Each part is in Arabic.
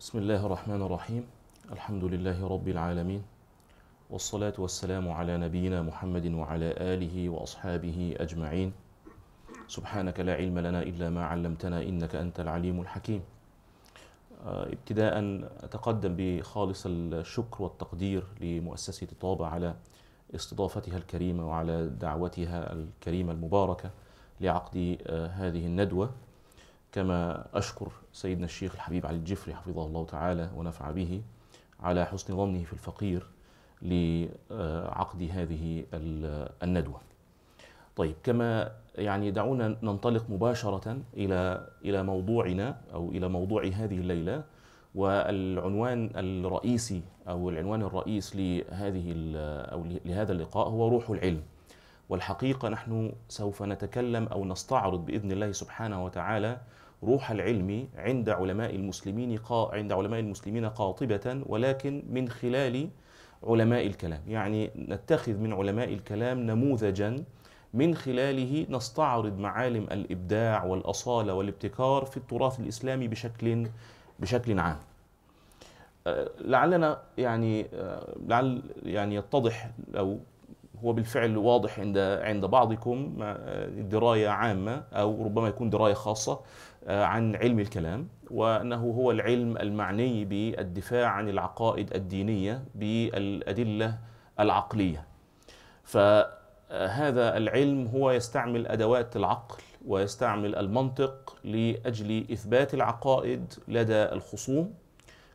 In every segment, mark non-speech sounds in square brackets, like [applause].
بسم الله الرحمن الرحيم الحمد لله رب العالمين والصلاة والسلام على نبينا محمد وعلى آله وأصحابه أجمعين سبحانك لا علم لنا إلا ما علمتنا إنك أنت العليم الحكيم ابتداء أتقدم بخالص الشكر والتقدير لمؤسسة طابة على استضافتها الكريمة وعلى دعوتها الكريمة المباركة لعقد آه، هذه الندوة كما أشكر سيدنا الشيخ الحبيب علي الجفري حفظه الله تعالى ونفع به على حسن ظنه في الفقير لعقد آه، هذه الندوة طيب كما يعني دعونا ننطلق مباشرة إلى إلى موضوعنا أو إلى موضوع هذه الليلة والعنوان الرئيسي او العنوان الرئيس لهذه او لهذا اللقاء هو روح العلم والحقيقه نحن سوف نتكلم او نستعرض باذن الله سبحانه وتعالى روح العلم عند علماء المسلمين قا... عند علماء المسلمين قاطبه ولكن من خلال علماء الكلام يعني نتخذ من علماء الكلام نموذجا من خلاله نستعرض معالم الابداع والاصاله والابتكار في التراث الاسلامي بشكل بشكل عام آه، لعلنا يعني آه، لعل يعني يتضح او هو بالفعل واضح عند عند بعضكم آه، درايه عامه او ربما يكون درايه خاصه عن علم الكلام وانه هو العلم المعني بالدفاع عن العقائد الدينيه بالادله العقليه. فهذا العلم هو يستعمل ادوات العقل ويستعمل المنطق لاجل اثبات العقائد لدى الخصوم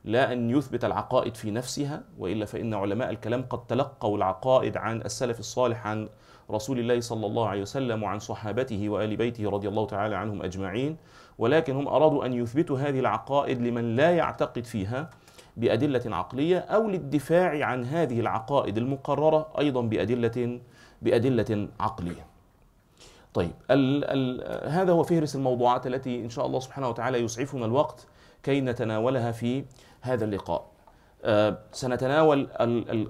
لا ان يثبت العقائد في نفسها والا فان علماء الكلام قد تلقوا العقائد عن السلف الصالح عن رسول الله صلى الله عليه وسلم وعن صحابته وال بيته رضي الله تعالى عنهم اجمعين ولكن هم ارادوا ان يثبتوا هذه العقائد لمن لا يعتقد فيها بادله عقليه او للدفاع عن هذه العقائد المقرره ايضا بادله بادله عقليه طيب ال ال هذا هو فهرس الموضوعات التي إن شاء الله سبحانه وتعالى يسعفنا الوقت كي نتناولها في هذا اللقاء أه سنتناول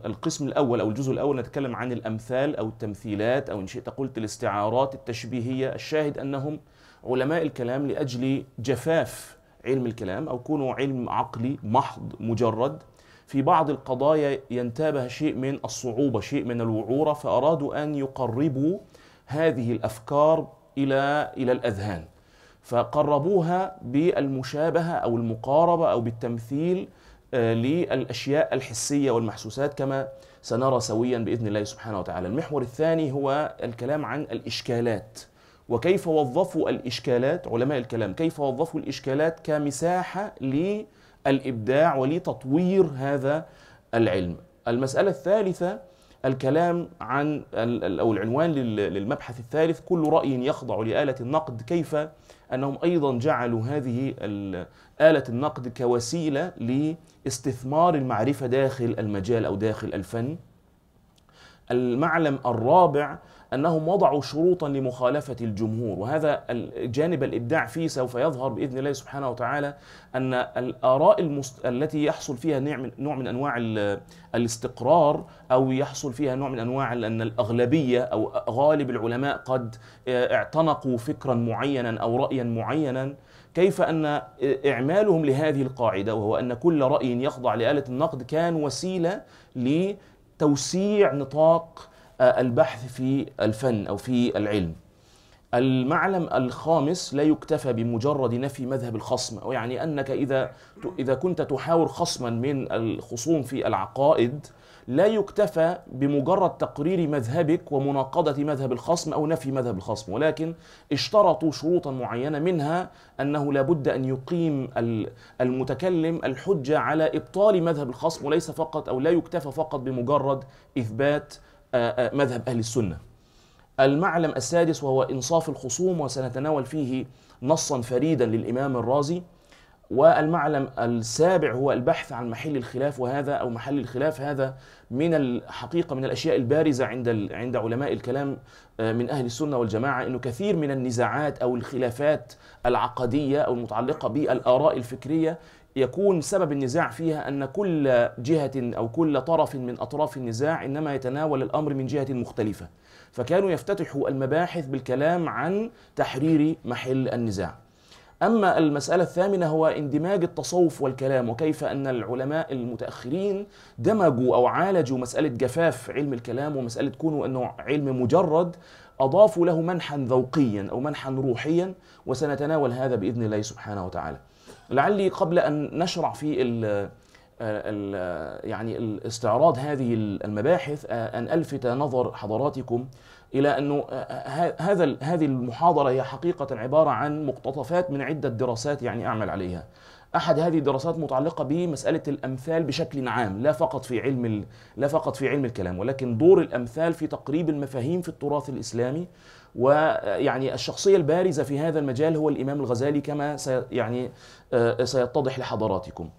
القسم الأول أو الجزء الأول نتكلم عن الأمثال أو التمثيلات أو إن شئت قلت الاستعارات التشبيهية الشاهد أنهم علماء الكلام لأجل جفاف علم الكلام أو كونوا علم عقلي محض مجرد في بعض القضايا ينتابها شيء من الصعوبة شيء من الوعورة فأرادوا أن يقربوا هذه الافكار الى الى الاذهان فقربوها بالمشابهه او المقاربه او بالتمثيل آه، للاشياء الحسيه والمحسوسات كما سنرى سويا باذن الله سبحانه وتعالى. المحور الثاني هو الكلام عن الاشكالات وكيف وظفوا الاشكالات علماء الكلام كيف وظفوا الاشكالات كمساحه للابداع ولتطوير هذا العلم. المساله الثالثه الكلام عن أو العنوان للمبحث الثالث كل رأي يخضع لآلة النقد كيف أنهم أيضا جعلوا هذه آلة النقد كوسيلة لاستثمار المعرفة داخل المجال أو داخل الفن المعلم الرابع أنهم وضعوا شروطا لمخالفة الجمهور وهذا الجانب الإبداع فيه سوف يظهر بإذن الله سبحانه وتعالى أن الآراء المست... التي يحصل فيها نوع من أنواع الاستقرار أو يحصل فيها نوع من أنواع أن الأغلبية أو غالب العلماء قد آه، اعتنقوا فكرا معينا أو رأيا معينا كيف ان آه، اعمالهم لهذه القاعده وهو ان كل راي يخضع لاله النقد كان وسيله لتوسيع نطاق البحث في الفن أو في العلم المعلم الخامس لا يكتفى بمجرد نفي مذهب الخصم أو يعني أنك إذا إذا كنت تحاور خصما من الخصوم في العقائد لا يكتفى بمجرد تقرير مذهبك ومناقضة مذهب الخصم أو نفي مذهب الخصم ولكن اشترطوا شروطا معينة منها أنه لابد أن يقيم المتكلم الحجة على إبطال مذهب الخصم وليس فقط أو لا يكتفى فقط بمجرد إثبات آه، آه، مذهب أهل السنة المعلم السادس وهو إنصاف الخصوم وسنتناول فيه نصا فريدا للإمام الرازي والمعلم السابع هو البحث عن محل الخلاف وهذا او محل الخلاف هذا من الحقيقه من الاشياء البارزه عند عند علماء الكلام آه، من اهل السنه والجماعه انه كثير من النزاعات او الخلافات العقديه او المتعلقه بالاراء الفكريه يكون سبب النزاع فيها أن كل جهة أو كل طرف من أطراف النزاع إنما يتناول الأمر من جهة مختلفة فكانوا يفتتحوا المباحث بالكلام عن تحرير محل النزاع أما المسألة الثامنة هو اندماج التصوف والكلام وكيف أن العلماء المتأخرين دمجوا أو عالجوا مسألة جفاف علم الكلام ومسألة كونه أنه علم مجرد أضافوا له منحا ذوقيا أو منحا روحيا وسنتناول هذا بإذن الله سبحانه وتعالى لعلي قبل ان نشرع في ال ال يعني استعراض هذه المباحث ان الفت نظر حضراتكم الى انه هذا هذه المحاضره هي حقيقه عباره عن مقتطفات من عده دراسات يعني اعمل عليها. احد هذه الدراسات متعلقه بمساله الامثال بشكل عام لا فقط في علم لا فقط في علم الكلام ولكن دور الامثال في تقريب المفاهيم في التراث الاسلامي ويعني الشخصية البارزة في هذا المجال هو الإمام الغزالي كما سي يعني آه، سيتضح لحضراتكم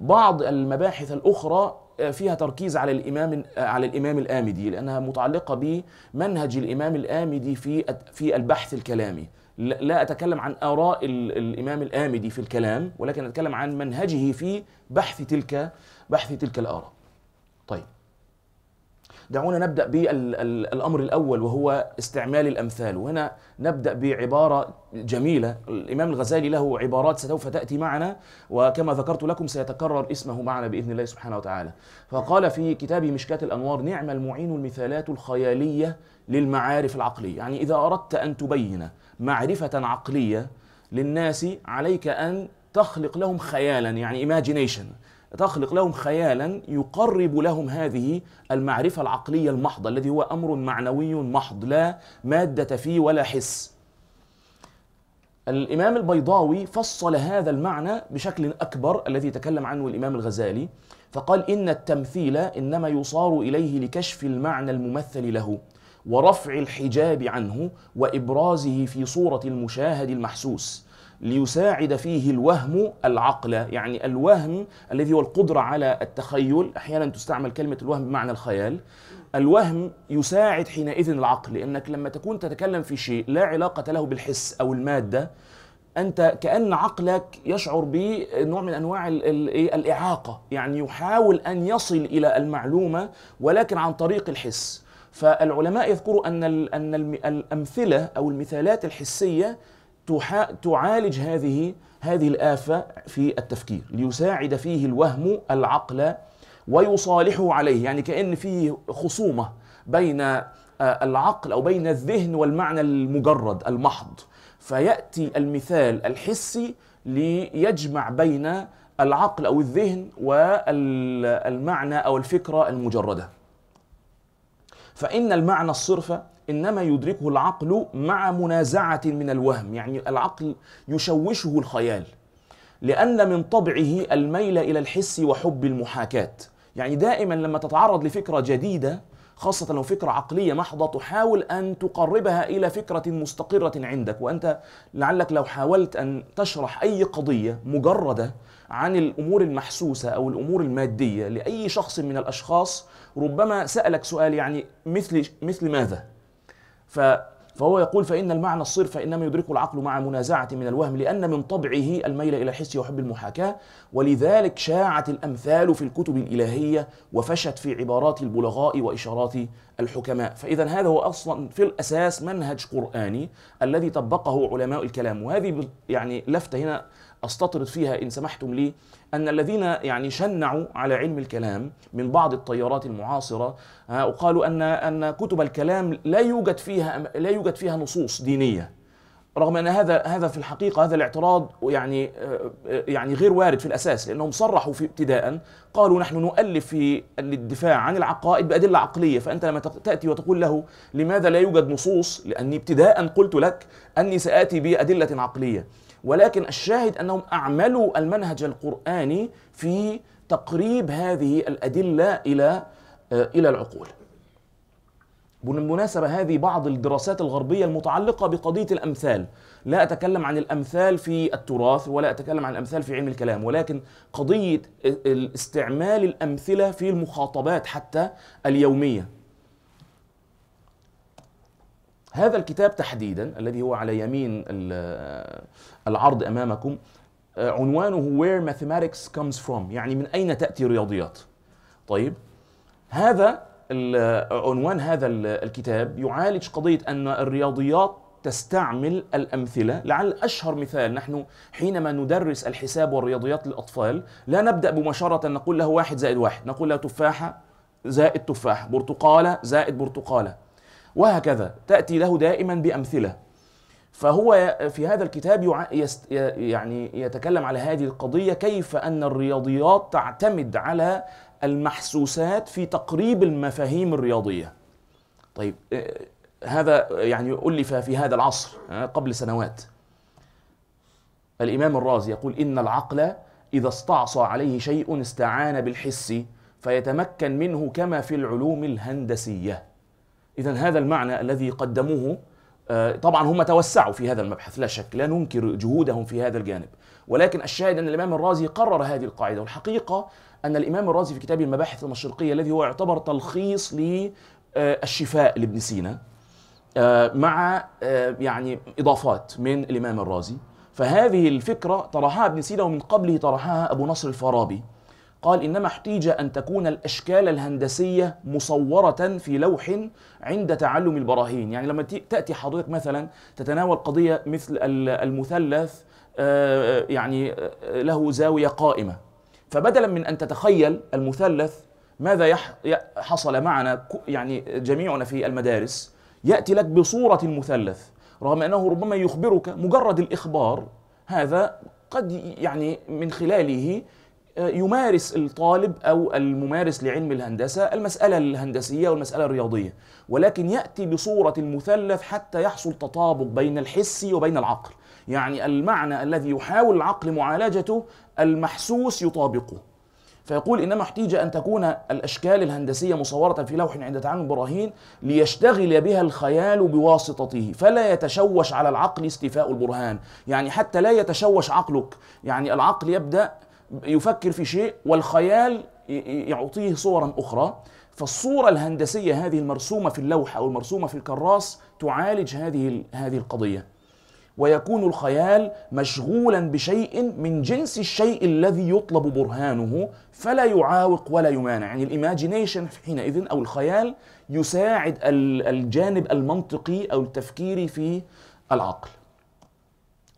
بعض المباحث الأخرى آه، فيها تركيز على الامام آه، على الامام الامدي لانها متعلقه بمنهج الامام الامدي في في البحث الكلامي لا اتكلم عن اراء الامام الامدي في الكلام ولكن اتكلم عن منهجه في بحث تلك بحث تلك الاراء طيب دعونا نبدأ بالأمر الأول وهو استعمال الأمثال وهنا نبدأ بعبارة جميلة الإمام الغزالي له عبارات سوف تأتي معنا وكما ذكرت لكم سيتكرر اسمه معنا بإذن الله سبحانه وتعالى فقال في كتاب مشكاة الأنوار نعم المعين المثالات الخيالية للمعارف العقلية يعني إذا أردت أن تبين معرفة عقلية للناس عليك أن تخلق لهم خيالا يعني ايماجينيشن تخلق لهم خيالا يقرب لهم هذه المعرفة العقلية المحضة الذي هو أمر معنوي محض لا مادة فيه ولا حس الإمام البيضاوي فصل هذا المعنى بشكل أكبر الذي تكلم عنه الإمام الغزالي فقال إن التمثيل إنما يصار إليه لكشف المعنى الممثل له ورفع الحجاب عنه وإبرازه في صورة المشاهد المحسوس ليساعد فيه الوهم العقل يعني الوهم الذي هو القدرة على التخيل أحيانا تستعمل كلمة الوهم بمعنى الخيال الوهم يساعد حينئذ العقل لأنك لما تكون تتكلم في شيء لا علاقة له بالحس أو المادة انت كان عقلك يشعر بنوع من انواع الـ الـ إيه؟ الاعاقه يعني يحاول ان يصل الى المعلومه ولكن عن طريق الحس فالعلماء يذكروا ان ان الامثله او المثالات الحسيه تعالج هذه هذه الآفة في التفكير ليساعد فيه الوهم العقل ويصالحه عليه يعني كأن فيه خصومة بين آه، العقل أو بين الذهن والمعنى المجرد المحض فيأتي المثال الحسي ليجمع بين العقل أو الذهن والمعنى أو الفكرة المجردة فإن المعنى الصرفة إنما يدركه العقل مع منازعة من الوهم يعني العقل يشوشه الخيال لأن من طبعه الميل إلى الحس وحب المحاكاة يعني دائما لما تتعرض لفكرة جديدة خاصة لو فكرة عقلية محضة تحاول أن تقربها إلى فكرة مستقرة عندك وأنت لعلك لو حاولت أن تشرح أي قضية مجردة عن الأمور المحسوسة أو الأمور المادية لأي شخص من الأشخاص ربما سألك سؤال يعني مثل مثل ماذا؟ ف فهو يقول فإن المعنى الصرف فإنما يدركه العقل مع منازعة من الوهم لأن من طبعه الميل إلى الحس وحب المحاكاة ولذلك شاعت الأمثال في الكتب الإلهية وفشت في عبارات البلغاء وإشارات الحكماء فإذا هذا هو أصلا في الأساس منهج قرآني الذي طبقه علماء الكلام وهذه يعني لفتة هنا استطرد فيها ان سمحتم لي ان الذين يعني شنعوا على علم الكلام من بعض التيارات المعاصره آه، وقالوا ان ان كتب الكلام لا يوجد فيها لا يوجد فيها نصوص دينيه رغم ان هذا هذا في الحقيقه هذا الاعتراض يعني آه، آه، يعني غير وارد في الاساس لانهم صرحوا في ابتداء قالوا نحن نؤلف في الدفاع عن العقائد بادله عقليه فانت لما تاتي وتقول له لماذا لا يوجد نصوص لاني ابتداء قلت لك اني ساتي بادله عقليه ولكن الشاهد انهم اعملوا المنهج القراني في تقريب هذه الادله الى آه، الى العقول. بالمناسبة هذه بعض الدراسات الغربية المتعلقة بقضية الأمثال لا أتكلم عن الأمثال في التراث ولا أتكلم عن الأمثال في علم الكلام ولكن قضية آه، استعمال الأمثلة في المخاطبات حتى اليومية هذا الكتاب تحديدا الذي هو على يمين آه، العرض امامكم آه، عنوانه Where Mathematics Comes From يعني من أين تأتي الرياضيات طيب هذا آه، عنوان هذا الكتاب يعالج قضية أن الرياضيات تستعمل الأمثلة لعل أشهر مثال نحن حينما ندرس الحساب والرياضيات للأطفال لا نبدأ مباشرة نقول له واحد زائد واحد نقول له تفاحة زائد تفاحة برتقالة زائد برتقالة وهكذا تأتي له دائما بأمثلة فهو في هذا الكتاب يعني يتكلم على هذه القضية كيف أن الرياضيات تعتمد على المحسوسات في تقريب المفاهيم الرياضية طيب آه، هذا يعني ألف في هذا العصر آه، قبل سنوات الإمام الرازي يقول إن العقل إذا استعصى عليه شيء استعان بالحس فيتمكن منه كما في العلوم الهندسية إذا هذا المعنى الذي قدموه آه، طبعا هم توسعوا في هذا المبحث لا شك لا ننكر جهودهم في هذا الجانب ولكن الشاهد ان الامام الرازي قرر هذه القاعده والحقيقه ان الامام الرازي في كتابه المباحث المشرقيه الذي هو يعتبر تلخيص للشفاء آه، لابن سينا آه، مع يعني اضافات من الامام الرازي فهذه الفكره طرحها ابن سينا ومن قبله طرحها ابو نصر الفارابي قال إنما احتيج أن تكون الأشكال الهندسية مصورة في لوح عند تعلم البراهين يعني لما تأتي حضرتك مثلا تتناول قضية مثل المثلث آه، آه، يعني آه، له زاوية قائمة فبدلا من أن تتخيل المثلث ماذا حصل معنا يعني جميعنا في المدارس يأتي لك بصورة المثلث رغم أنه ربما يخبرك مجرد الإخبار هذا قد يعني من خلاله آه، يمارس الطالب او الممارس لعلم الهندسه المساله الهندسيه والمساله الرياضيه ولكن ياتي بصوره المثلث حتى يحصل تطابق بين الحسي وبين العقل يعني المعنى الذي يحاول العقل معالجته المحسوس يطابقه فيقول انما احتيج ان تكون الاشكال الهندسيه مصوره في لوح عند تعامل البراهين ليشتغل بها الخيال بواسطته فلا يتشوش على العقل استيفاء البرهان يعني حتى لا يتشوش عقلك يعني العقل يبدا يفكر في شيء والخيال يعطيه صورا أخرى فالصورة الهندسية هذه المرسومة في اللوحة أو المرسومة في الكراس تعالج هذه هذه القضية ويكون الخيال مشغولا بشيء من جنس الشيء الذي يطلب برهانه فلا يعاوق ولا يمانع يعني الايماجينيشن حينئذ او الخيال يساعد الجانب المنطقي او التفكيري في العقل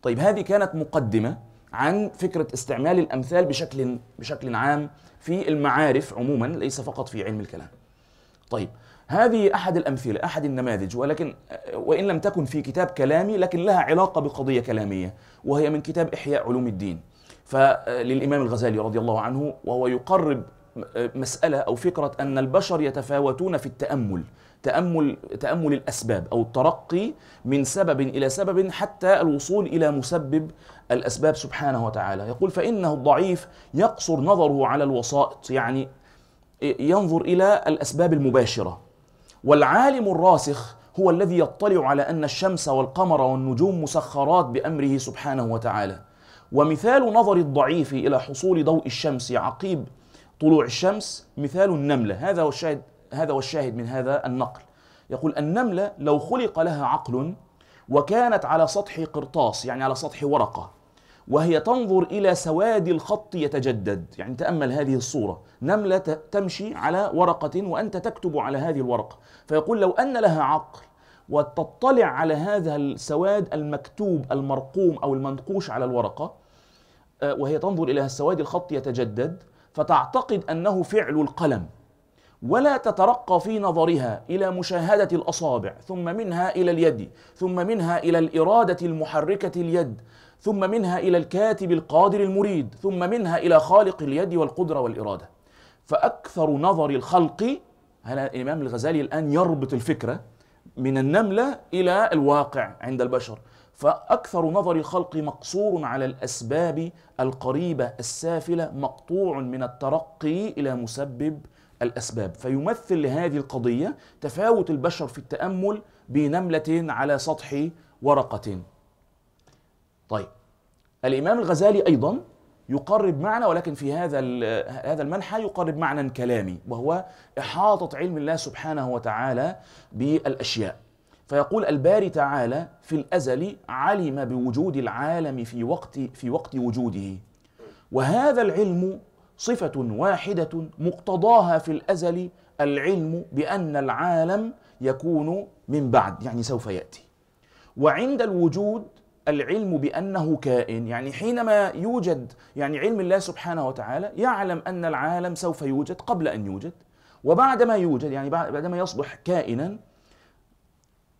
طيب هذه كانت مقدمه عن فكره استعمال الامثال بشكل بشكل عام في المعارف عموما ليس فقط في علم الكلام. طيب هذه احد الامثله احد النماذج ولكن وان لم تكن في كتاب كلامي لكن لها علاقه بقضيه كلاميه وهي من كتاب احياء علوم الدين. فللامام الغزالي رضي الله عنه وهو يقرب مساله او فكره ان البشر يتفاوتون في التامل تأمل تأمل الأسباب أو الترقي من سبب إلى سبب حتى الوصول إلى مسبب الأسباب سبحانه وتعالى يقول فإنه الضعيف يقصر نظره على الوسائط يعني ينظر إلى الأسباب المباشرة والعالم الراسخ هو الذي يطلع على أن الشمس والقمر والنجوم مسخرات بأمره سبحانه وتعالى ومثال نظر الضعيف إلى حصول ضوء الشمس عقيب طلوع الشمس مثال النملة هذا هو الشاهد هذا هو الشاهد من هذا النقل يقول النملة لو خلق لها عقل وكانت على سطح قرطاس يعني على سطح ورقة وهي تنظر إلى سواد الخط يتجدد يعني تأمل هذه الصورة نملة تمشي على ورقة وأنت تكتب على هذه الورقة فيقول لو أن لها عقل وتطلع على هذا السواد المكتوب المرقوم أو المنقوش على الورقة آه، وهي تنظر إلى السواد الخط يتجدد فتعتقد أنه فعل القلم ولا تترقى في نظرها الى مشاهده الاصابع ثم منها الى اليد ثم منها الى الاراده المحركه اليد ثم منها الى الكاتب القادر المريد ثم منها الى خالق اليد والقدره والاراده فاكثر نظر الخلق هنا الامام الغزالي الان يربط الفكره من النمله الى الواقع عند البشر فأكثر نظر الخلق مقصور على الأسباب القريبة السافلة مقطوع من الترقي إلى مسبب الأسباب فيمثل لهذه القضية تفاوت البشر في التأمل بنملة على سطح ورقة طيب الإمام الغزالي أيضا يقرب معنى ولكن في هذا هذا المنحى يقرب معنى كلامي وهو إحاطة علم الله سبحانه وتعالى بالأشياء فيقول الباري تعالى في الأزل علم بوجود العالم في وقت في وقت وجوده وهذا العلم صفة واحدة مقتضاها في الأزل العلم بأن العالم يكون من بعد يعني سوف يأتي وعند الوجود العلم بأنه كائن يعني حينما يوجد يعني علم الله سبحانه وتعالى يعلم أن العالم سوف يوجد قبل أن يوجد وبعدما يوجد يعني بعدما يصبح كائنا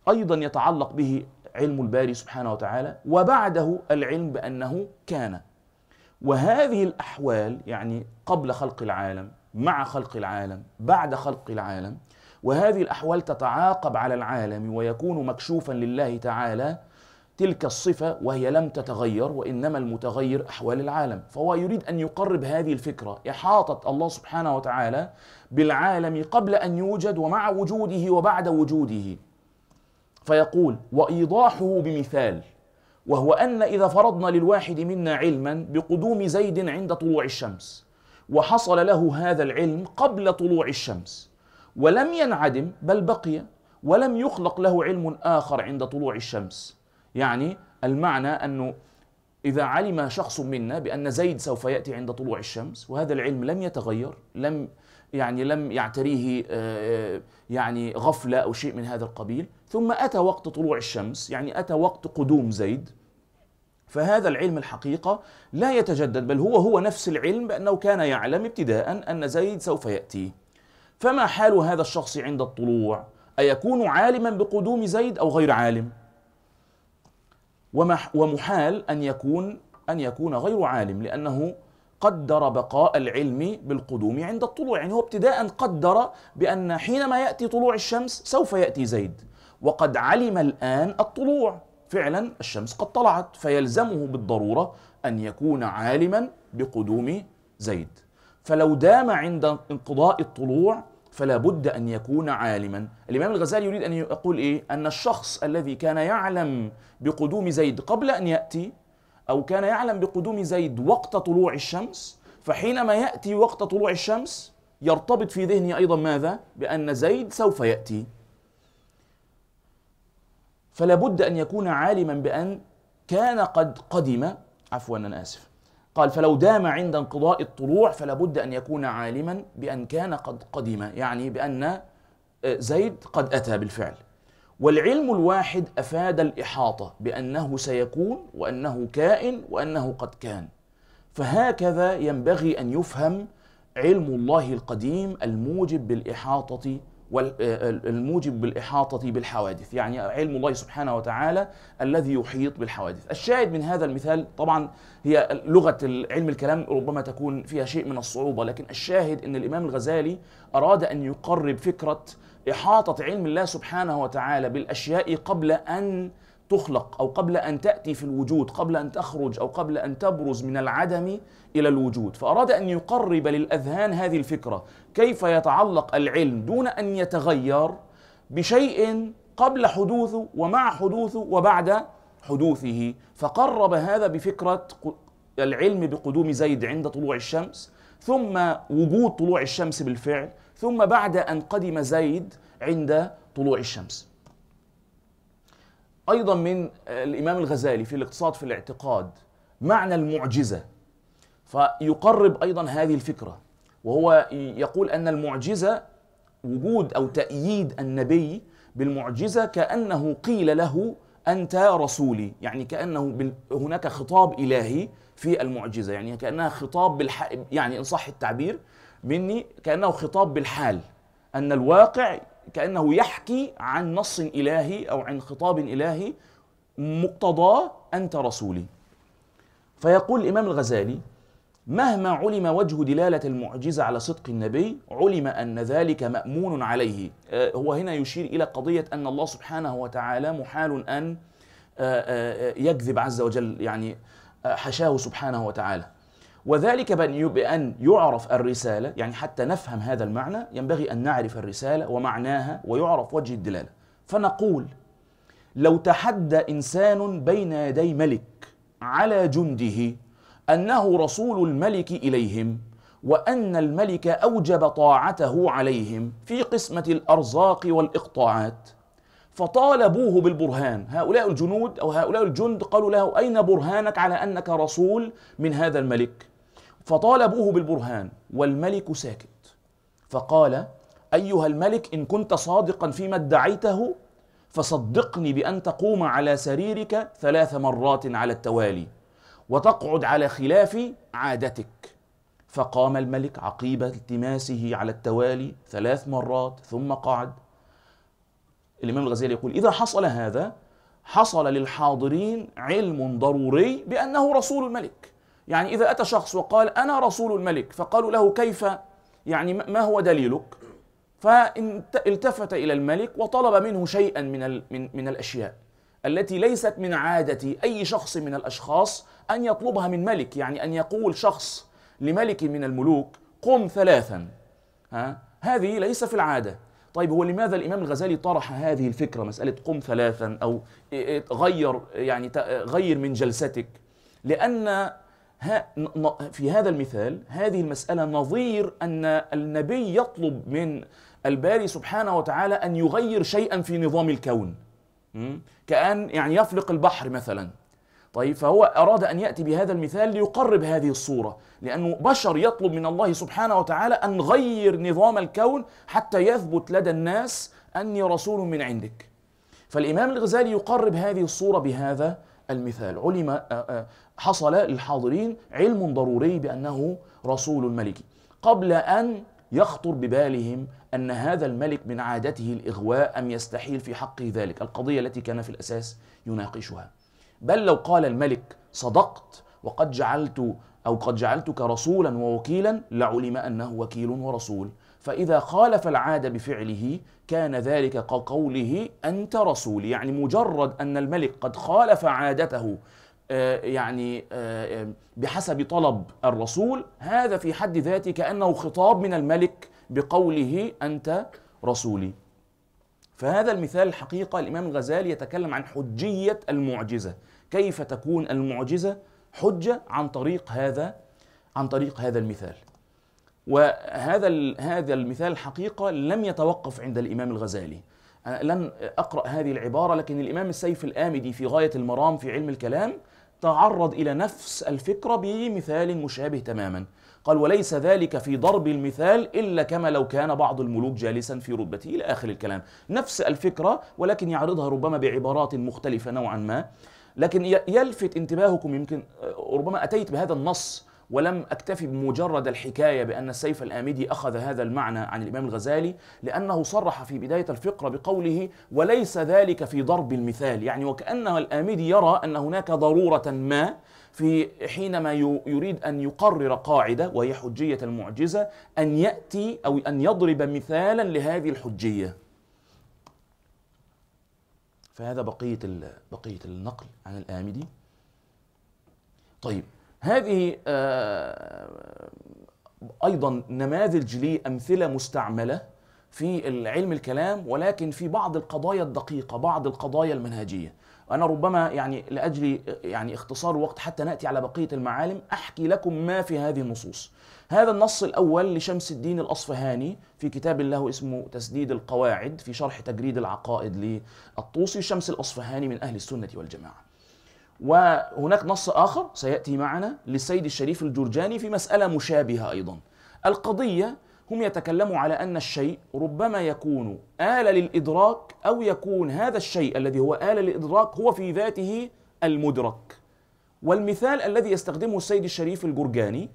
أيضا يتعلق به علم الباري سبحانه وتعالى وبعده العلم بأنه كان وهذه الأحوال يعني قبل خلق العالم مع خلق العالم بعد خلق العالم وهذه الأحوال تتعاقب على العالم ويكون مكشوفا لله تعالى تلك الصفة وهي لم تتغير وإنما المتغير أحوال العالم فهو يريد أن يقرب هذه الفكرة إحاطة الله سبحانه وتعالى بالعالم قبل أن يوجد ومع وجوده وبعد وجوده فيقول وإيضاحه بمثال وهو أن إذا فرضنا للواحد منا علما بقدوم زيد عند طلوع الشمس وحصل له هذا العلم قبل طلوع الشمس ولم ينعدم بل بقي ولم يخلق له علم آخر عند طلوع الشمس يعني المعنى أنه إذا علم شخص منا بأن زيد سوف يأتي عند طلوع الشمس وهذا العلم لم يتغير لم يعني لم يعتريه آه، آه، يعني غفلة أو شيء من هذا القبيل ثم أتى وقت طلوع الشمس يعني أتى وقت قدوم زيد فهذا العلم الحقيقة لا يتجدد بل هو هو نفس العلم بأنه كان يعلم ابتداء أن زيد سوف يأتي فما حال هذا الشخص عند الطلوع أيكون عالما بقدوم زيد أو غير عالم ومحال أن يكون أن يكون غير عالم لأنه قدر بقاء العلم بالقدوم عند الطلوع يعني هو ابتداء قدر بأن حينما يأتي طلوع الشمس سوف يأتي زيد وقد علم الآن الطلوع فعلا الشمس قد طلعت فيلزمه بالضرورة أن يكون عالما بقدوم زيد فلو دام عند انقضاء الطلوع فلا بد أن يكون عالما الإمام الغزالي يريد أن يقول إيه أن الشخص الذي كان يعلم بقدوم زيد قبل أن يأتي أو كان يعلم بقدوم زيد وقت طلوع الشمس فحينما يأتي وقت طلوع الشمس يرتبط في ذهنه أيضا ماذا؟ بأن زيد سوف يأتي فلا بد أن يكون عالما بأن كان قد قدم عفوا أنا آسف قال فلو دام عند انقضاء الطلوع فلا بد أن يكون عالما بأن كان قد قدم يعني بأن آه، زيد قد أتى بالفعل والعلم الواحد أفاد الإحاطة بأنه سيكون وأنه كائن وأنه قد كان فهكذا ينبغي أن يفهم علم الله القديم الموجب بالإحاطة والموجب آه، بالإحاطة بالحوادث يعني علم الله سبحانه وتعالى الذي يحيط بالحوادث الشاهد من هذا المثال طبعا هي لغة علم الكلام ربما تكون فيها شيء من الصعوبة لكن الشاهد أن الإمام الغزالي أراد أن يقرب فكرة إحاطة علم الله سبحانه وتعالى بالأشياء قبل أن تخلق او قبل ان تاتي في الوجود قبل ان تخرج او قبل ان تبرز من العدم الى الوجود فاراد ان يقرب للاذهان هذه الفكره كيف يتعلق العلم دون ان يتغير بشيء قبل حدوثه ومع حدوثه وبعد حدوثه فقرب هذا بفكره العلم بقدوم زيد عند طلوع الشمس ثم وجود طلوع الشمس بالفعل ثم بعد ان قدم زيد عند طلوع الشمس أيضا من آه، الإمام الغزالي في الاقتصاد في الاعتقاد معنى المعجزة فيقرب أيضا هذه الفكرة وهو يقول أن المعجزة وجود أو تأييد النبي بالمعجزة كأنه قيل له أنت رسولي يعني كأنه هناك خطاب إلهي في المعجزة يعني كأنها خطاب بالح... يعني إن صح التعبير مني كأنه خطاب بالحال أن الواقع كأنه يحكي عن نص إلهي أو عن خطاب إلهي مقتضاه أنت رسولي فيقول الإمام الغزالي مهما علم وجه دلالة المعجزة على صدق النبي علم أن ذلك مأمون عليه آه، هو هنا يشير إلى قضية أن الله سبحانه وتعالى محال أن آه، آه، يكذب عز وجل يعني حشاه سبحانه وتعالى وذلك بأن يعرف الرسالة يعني حتى نفهم هذا المعنى ينبغي أن نعرف الرسالة ومعناها ويعرف وجه الدلالة فنقول لو تحدى إنسان بين يدي ملك على جنده أنه رسول الملك إليهم وأن الملك أوجب طاعته عليهم في قسمة الأرزاق والإقطاعات فطالبوه بالبرهان هؤلاء الجنود أو هؤلاء الجند قالوا له أين برهانك على أنك رسول من هذا الملك فطالبوه بالبرهان والملك ساكت فقال ايها الملك ان كنت صادقا فيما ادعيته فصدقني بان تقوم على سريرك ثلاث مرات على التوالي وتقعد على خلاف عادتك فقام الملك عقيب التماسه على التوالي ثلاث مرات ثم قعد الامام الغزالي يقول اذا حصل هذا حصل للحاضرين علم ضروري بانه رسول الملك يعني إذا أتى شخص وقال أنا رسول الملك فقالوا له كيف يعني ما هو دليلك فالتفت إلى الملك وطلب منه شيئا من, من, من الأشياء التي ليست من عادة أي شخص من الأشخاص أن يطلبها من ملك يعني أن يقول شخص لملك من الملوك قم ثلاثا ها؟ هذه ليس في العادة طيب هو لماذا الإمام الغزالي طرح هذه الفكرة مسألة قم ثلاثا أو غير يعني غير من جلستك لأن في هذا المثال هذه المسألة نظير أن النبي يطلب من الباري سبحانه وتعالى أن يغير شيئا في نظام الكون كأن يعني يفلق البحر مثلا طيب فهو أراد أن يأتي بهذا المثال ليقرب هذه الصورة لأنه بشر يطلب من الله سبحانه وتعالى أن غير نظام الكون حتى يثبت لدى الناس أني رسول من عندك فالإمام الغزالي يقرب هذه الصورة بهذا المثال علم حصل للحاضرين علم ضروري بأنه رسول الملك قبل أن يخطر ببالهم أن هذا الملك من عادته الإغواء أم يستحيل في حقه ذلك القضية التي كان في الأساس يناقشها بل لو قال الملك صدقت وقد جعلت أو قد جعلتك رسولا ووكيلا لعلم أنه وكيل ورسول فإذا خالف العادة بفعله كان ذلك كقوله أنت رسول يعني مجرد أن الملك قد خالف عادته آه، يعني آه، آه، بحسب طلب الرسول هذا في حد ذاته كأنه خطاب من الملك بقوله أنت رسولي فهذا المثال الحقيقة الإمام الغزالي يتكلم عن حجية المعجزة كيف تكون المعجزة حجة عن طريق هذا عن طريق هذا المثال وهذا هذا المثال الحقيقة لم يتوقف عند الإمام الغزالي أنا لن أقرأ هذه العبارة لكن الإمام السيف الآمدي في غاية المرام في علم الكلام تعرض إلى نفس الفكرة بمثال مشابه تماما قال وليس ذلك في ضرب المثال إلا كما لو كان بعض الملوك جالسا في رتبته إلى آخر الكلام نفس الفكرة ولكن يعرضها ربما بعبارات مختلفة نوعا ما لكن يلفت انتباهكم يمكن آه، ربما أتيت بهذا النص ولم أكتفي بمجرد الحكاية بأن السيف الآمدي أخذ هذا المعنى عن الإمام الغزالي لأنه صرح في بداية الفقرة بقوله وليس ذلك في ضرب المثال يعني وكأن الآمدي يرى أن هناك ضرورة ما في حينما يريد أن يقرر قاعدة وهي حجية المعجزة أن يأتي أو أن يضرب مثالا لهذه الحجية فهذا بقية بقية النقل عن الآمدي طيب هذه آه، ايضا نماذج لامثله مستعمله في علم الكلام ولكن في بعض القضايا الدقيقه بعض القضايا المنهجيه انا ربما يعني لاجل يعني اختصار الوقت حتى ناتي على بقيه المعالم احكي لكم ما في هذه النصوص هذا النص الاول لشمس الدين الاصفهاني في كتاب له اسمه تسديد القواعد في شرح تجريد العقائد للطوسي شمس الاصفهاني من اهل السنه والجماعه وهناك نص آخر سيأتي معنا للسيد الشريف الجرجاني في مسألة مشابهة أيضا القضية هم يتكلموا على أن الشيء ربما يكون آلة للإدراك أو يكون هذا الشيء الذي هو آلة للإدراك هو في ذاته المدرك والمثال الذي يستخدمه السيد الشريف الجرجاني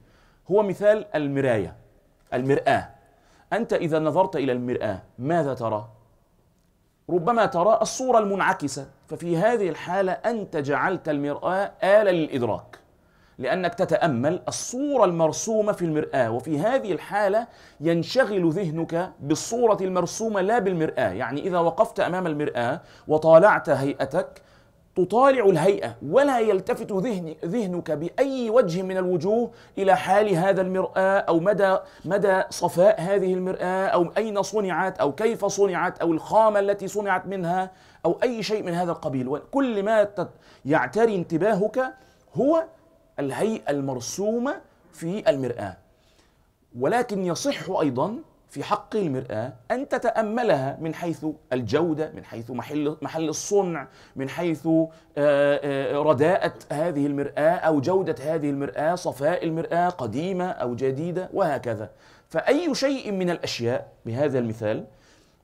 هو مثال المراية المرآة أنت إذا نظرت إلى المرآة ماذا ترى؟ ربما ترى الصورة المنعكسة ففي هذه الحالة أنت جعلت المرآة آلة للإدراك لأنك تتأمل الصورة المرسومة في المرآة وفي هذه الحالة ينشغل ذهنك بالصورة المرسومة لا بالمرآة يعني إذا وقفت أمام المرآة وطالعت هيئتك تطالع الهيئة ولا يلتفت ذهنك بأي وجه من الوجوه إلى حال هذا المرآة أو مدى مدى صفاء هذه المرآة أو أين صنعت أو كيف صنعت أو الخامة التي صنعت منها أو أي شيء من هذا القبيل وكل ما يعتري انتباهك هو الهيئة المرسومة في المرآة ولكن يصح أيضا في حق المرآة أن تتأملها من حيث الجودة من حيث محل, محل الصنع من حيث آه، آه، رداءة هذه المرآة أو جودة هذه المرآة صفاء المرآة قديمة أو جديدة وهكذا فأي شيء من الأشياء بهذا المثال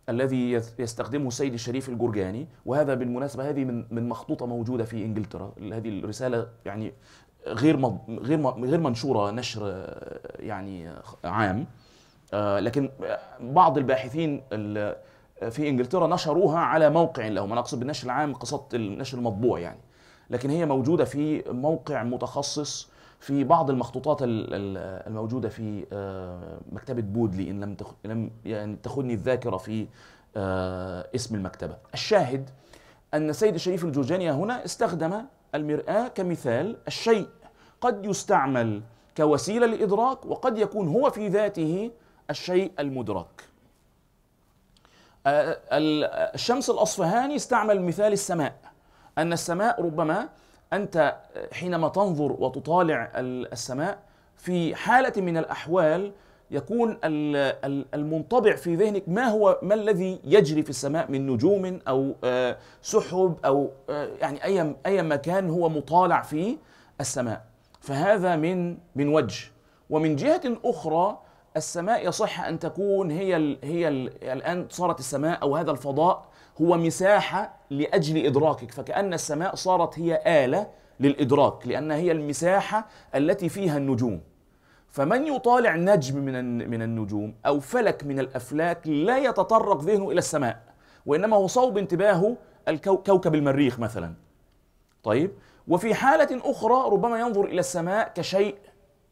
الذي يستخدمه السيد الشريف الجرجاني وهذا بالمناسبة هذه من من مخطوطة موجودة في إنجلترا هذه الرسالة يعني غير غير غير منشورة نشر آه، يعني عام آه، لكن بعض الباحثين في انجلترا نشروها على موقع لهم انا اقصد بالنشر العام قصدت النشر المطبوع يعني لكن هي موجوده في موقع متخصص في بعض المخطوطات الموجوده في آه، مكتبه بودلي ان لم لم يعني تخدني الذاكره في آه، اسم المكتبه الشاهد ان السيد الشريف الجرجاني هنا استخدم المراه كمثال الشيء قد يستعمل كوسيله لادراك وقد يكون هو في ذاته الشيء المدرك الشمس الأصفهاني استعمل مثال السماء أن السماء ربما أنت حينما تنظر وتطالع السماء في حالة من الأحوال يكون المنطبع في ذهنك ما هو ما الذي يجري في السماء من نجوم او سحب او يعني اي اي مكان هو مطالع في السماء فهذا من من وجه ومن جهه اخرى السماء يصح ان تكون هي الـ هي الـ الان صارت السماء او هذا الفضاء هو مساحه لاجل ادراكك فكان السماء صارت هي اله للادراك لان هي المساحه التي فيها النجوم فمن يطالع نجم من من النجوم او فلك من الافلاك لا يتطرق ذهنه الى السماء وانما هو صوب انتباهه كوكب المريخ مثلا طيب وفي حاله اخرى ربما ينظر الى السماء كشيء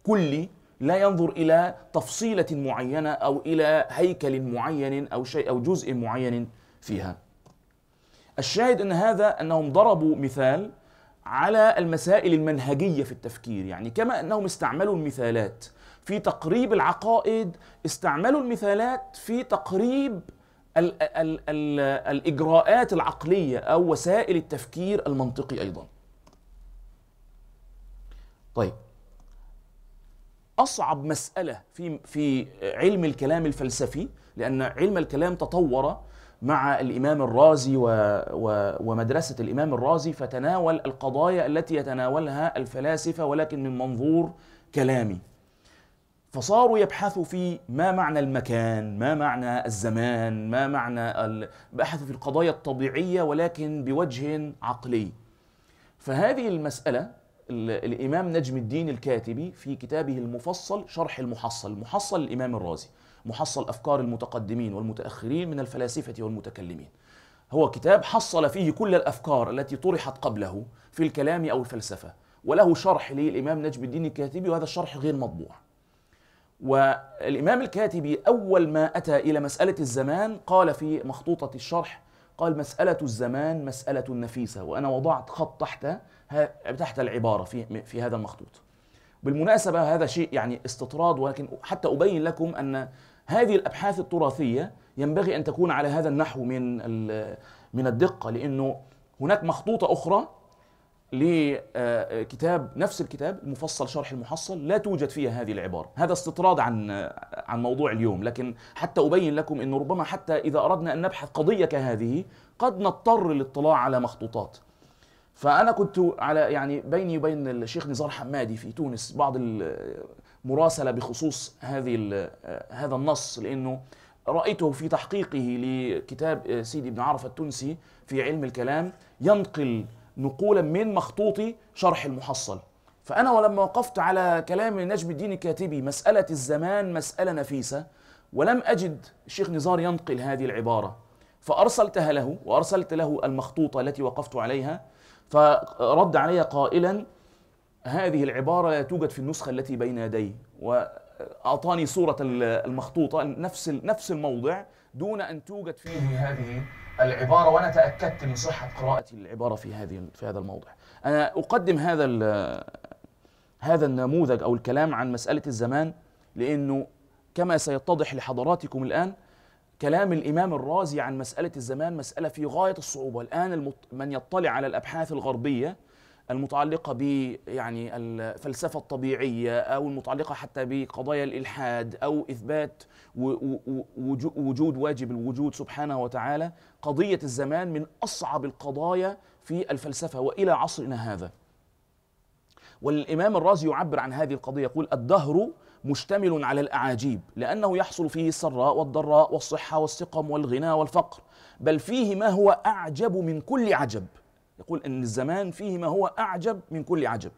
كلي لا ينظر إلى تفصيلة معينة أو إلى هيكل معين أو شيء أو جزء معين فيها الشاهد أن هذا أنهم ضربوا مثال على المسائل المنهجية في التفكير يعني كما أنهم استعملوا المثالات في تقريب العقائد استعملوا المثالات في تقريب ال ال ال الإجراءات العقلية أو وسائل التفكير المنطقي أيضا طيب اصعب مساله في في علم الكلام الفلسفي لان علم الكلام تطور مع الامام الرازي و و ومدرسه الامام الرازي فتناول القضايا التي يتناولها الفلاسفه ولكن من منظور كلامي فصاروا يبحثوا في ما معنى المكان ما معنى الزمان ما معنى ال... بحثوا في القضايا الطبيعيه ولكن بوجه عقلي فهذه المساله الإمام نجم الدين الكاتبي في كتابه المفصل شرح المحصل المحصل الإمام الرازي محصل أفكار المتقدمين والمتأخرين من الفلاسفة والمتكلمين هو كتاب حصل فيه كل الأفكار التي طرحت قبله في الكلام أو الفلسفة وله شرح للإمام نجم الدين الكاتبي وهذا الشرح غير مطبوع والإمام الكاتبي أول ما أتى إلى مسألة الزمان قال في مخطوطة الشرح قال مسألة الزمان مسألة نفيسة وأنا وضعت خط تحتها تحت العبارة في, في هذا المخطوط بالمناسبة هذا شيء يعني استطراد ولكن حتى أبين لكم أن هذه الأبحاث التراثية ينبغي أن تكون على هذا النحو من من الدقة لأنه هناك مخطوطة أخرى لكتاب آه، نفس الكتاب المفصل شرح المحصل لا توجد فيها هذه العبارة هذا استطراد عن عن موضوع اليوم لكن حتى أبين لكم أنه ربما حتى إذا أردنا أن نبحث قضية كهذه قد نضطر للاطلاع على مخطوطات فانا كنت على يعني بيني وبين الشيخ نزار حمادي في تونس بعض المراسله بخصوص هذه هذا النص لانه رايته في تحقيقه لكتاب سيدي ابن عرفه التونسي في علم الكلام ينقل نقولا من مخطوط شرح المحصل فانا ولما وقفت على كلام نجم الدين الكاتبي مساله الزمان مساله نفيسه ولم اجد الشيخ نزار ينقل هذه العباره فارسلتها له وارسلت له المخطوطه التي وقفت عليها فرد علي قائلا هذه العبارة لا توجد في النسخة التي بين يدي وأعطاني صورة المخطوطة نفس نفس الموضع دون أن توجد فيه هذه العبارة وأنا تأكدت من صحة قراءة العبارة في هذه في هذا الموضع أنا أقدم هذا هذا النموذج أو الكلام عن مسألة الزمان لأنه كما سيتضح لحضراتكم الآن كلام الإمام الرازي عن مسألة الزمان مسألة في غاية الصعوبة الآن المط... من يطلع على الأبحاث الغربية المتعلقة ب يعني الفلسفة الطبيعية أو المتعلقة حتى بقضايا الإلحاد أو إثبات وجود واجب الوجود سبحانه وتعالى قضية الزمان من أصعب القضايا في الفلسفة وإلى عصرنا هذا والإمام الرازي يعبر عن هذه القضية يقول الدهر مشتمل على الأعاجيب لأنه يحصل فيه السراء والضراء والصحة والسقم والغنى والفقر بل فيه ما هو أعجب من كل عجب يقول أن الزمان فيه ما هو أعجب من كل عجب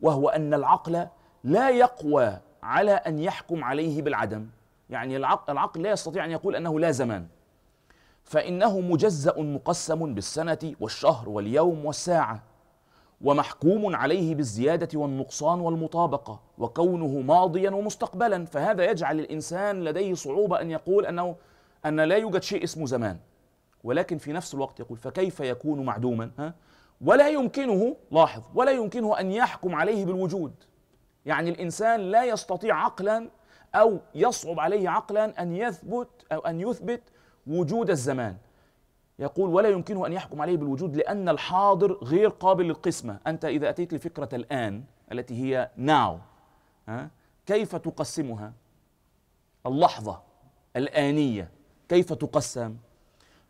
وهو أن العقل لا يقوى على أن يحكم عليه بالعدم يعني العقل, لا يستطيع أن يقول أنه لا زمان فإنه مجزأ مقسم بالسنة والشهر واليوم والساعة ومحكوم عليه بالزياده والنقصان والمطابقه وكونه ماضيا ومستقبلا فهذا يجعل الانسان لديه صعوبه ان يقول انه ان لا يوجد شيء اسمه زمان ولكن في نفس الوقت يقول فكيف يكون معدوما ها؟ ولا يمكنه لاحظ ولا يمكنه ان يحكم عليه بالوجود يعني الانسان لا يستطيع عقلا او يصعب عليه عقلا ان يثبت او ان يثبت وجود الزمان يقول ولا يمكنه أن يحكم عليه بالوجود لأن الحاضر غير قابل للقسمة أنت إذا أتيت لفكرة الآن التي هي ناو كيف تقسمها اللحظة الآنية كيف تقسم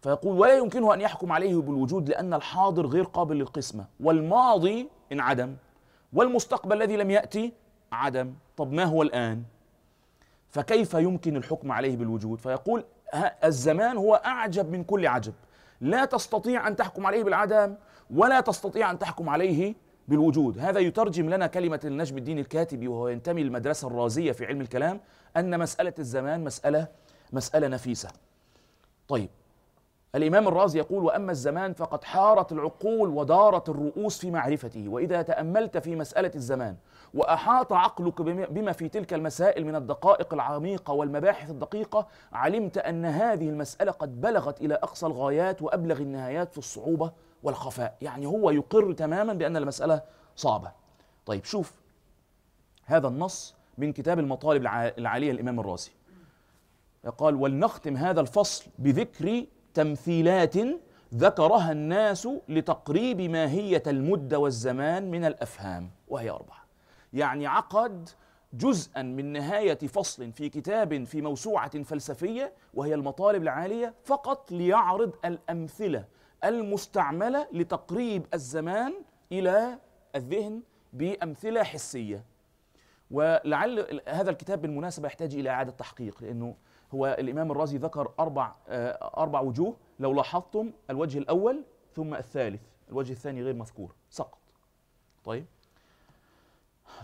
فيقول ولا يمكنه أن يحكم عليه بالوجود لأن الحاضر غير قابل للقسمة والماضي انعدم والمستقبل الذي لم يأتي عدم طب ما هو الآن فكيف يمكن الحكم عليه بالوجود فيقول الزمان هو أعجب من كل عجب لا تستطيع أن تحكم عليه بالعدم ولا تستطيع أن تحكم عليه بالوجود هذا يترجم لنا كلمة النجم الدين الكاتبي وهو ينتمي للمدرسة الرازية في علم الكلام أن مسألة الزمان مسألة مسألة نفيسة طيب الإمام الرازي يقول وأما الزمان فقد حارت العقول ودارت الرؤوس في معرفته وإذا تأملت في مسألة الزمان وأحاط عقلك بما في تلك المسائل من الدقائق العميقة والمباحث الدقيقة علمت أن هذه المسألة قد بلغت إلى أقصى الغايات وأبلغ النهايات في الصعوبة والخفاء يعني هو يقر تماما بأن المسألة صعبة طيب شوف هذا النص من كتاب المطالب العالية الإمام الرازي قال ولنختم هذا الفصل بذكر تمثيلات ذكرها الناس لتقريب ماهية المدة والزمان من الأفهام وهي أربعة يعني عقد جزءا من نهاية فصل في كتاب في موسوعة فلسفية وهي المطالب العالية فقط ليعرض الأمثلة المستعملة لتقريب الزمان إلى الذهن بأمثلة حسية ولعل هذا الكتاب بالمناسبة يحتاج إلى إعادة تحقيق لأنه هو الإمام الرازي ذكر أربع آه، أربع وجوه لو لاحظتم الوجه الأول ثم الثالث الوجه الثاني غير مذكور سقط طيب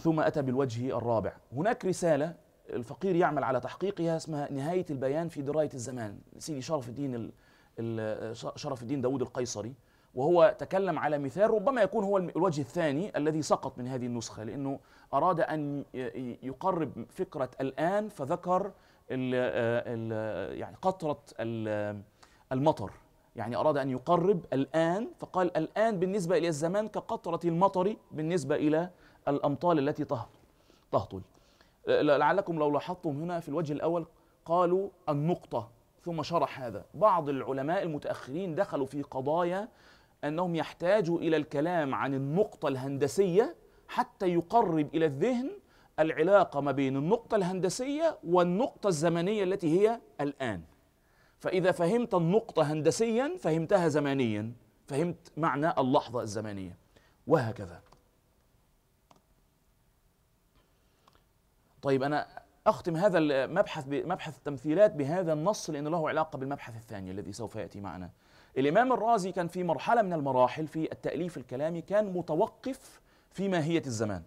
ثم أتى بالوجه الرابع هناك رسالة الفقير يعمل على تحقيقها اسمها نهاية البيان في دراية الزمان سيدي شرف الدين شرف الدين داود القيصري وهو تكلم على مثال ربما يكون هو الوجه الثاني الذي سقط من هذه النسخة لأنه أراد أن يقرب فكرة الآن فذكر الـ آه، الـ يعني قطرة المطر يعني أراد أن يقرب الآن فقال الآن بالنسبة إلى الزمان كقطرة المطر بالنسبة إلى الأمطال التي تهطل أه، لعلكم لو لاحظتم هنا في الوجه الأول قالوا النقطة ثم شرح هذا بعض العلماء المتأخرين دخلوا في قضايا أنهم يحتاجوا إلى الكلام عن النقطة الهندسية حتى يقرب إلى الذهن العلاقة ما بين النقطة الهندسية والنقطة الزمنية التي هي الآن فإذا فهمت النقطة هندسيا فهمتها زمانيا فهمت معنى اللحظة الزمنية وهكذا طيب أنا أختم هذا المبحث مبحث التمثيلات بهذا النص لان له علاقة بالمبحث الثاني الذي سوف يأتي معنا الإمام الرازي كان في مرحلة من المراحل في التأليف الكلامي كان متوقف في ماهية الزمان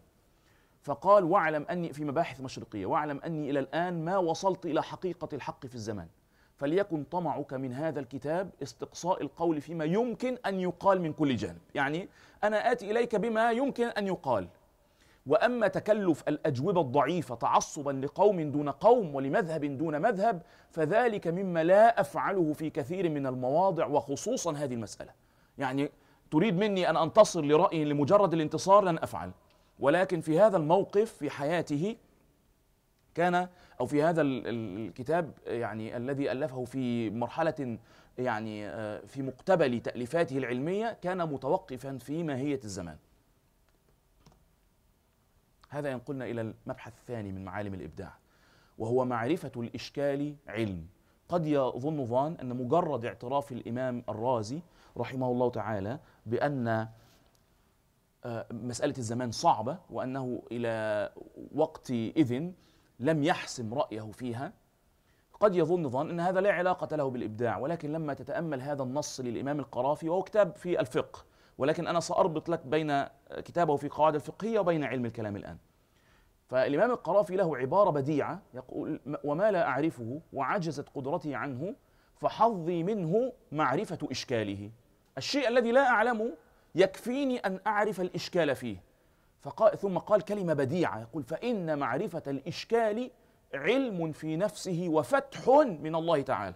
فقال واعلم أني في مباحث مشرقية واعلم أني إلى الآن ما وصلت إلى حقيقة الحق في الزمان فليكن طمعك من هذا الكتاب استقصاء القول فيما يمكن أن يقال من كل جانب يعني أنا آتي إليك بما يمكن أن يقال واما تكلف الاجوبه الضعيفه تعصبا لقوم دون قوم ولمذهب دون مذهب فذلك مما لا افعله في كثير من المواضع وخصوصا هذه المساله يعني تريد مني ان انتصر لراي لمجرد الانتصار لن افعل ولكن في هذا الموقف في حياته كان او في هذا الكتاب يعني الذي الفه في مرحله يعني آه، في مقتبل تاليفاته العلميه كان متوقفا في ماهيه الزمان هذا ينقلنا إلى المبحث الثاني من معالم الإبداع وهو معرفة الإشكال علم قد يظن ظان أن مجرد اعتراف الإمام الرازي رحمه الله تعالى بأن آه، مسألة الزمان صعبة وأنه إلى وقت إذن لم يحسم رأيه فيها قد يظن ظن أن هذا لا علاقة له بالإبداع ولكن لما تتأمل هذا النص للإمام القرافي وهو كتاب في الفقه ولكن أنا سأربط لك بين كتابه في قواعد الفقهية وبين علم الكلام الآن فالإمام القرافي له عبارة بديعة يقول وما لا أعرفه وعجزت قدرتي عنه فحظي منه معرفة إشكاله الشيء الذي لا أعلمه يكفيني أن أعرف الإشكال فيه فقال ثم قال كلمة بديعة يقول فإن معرفة الإشكال علم في نفسه وفتح من الله تعالى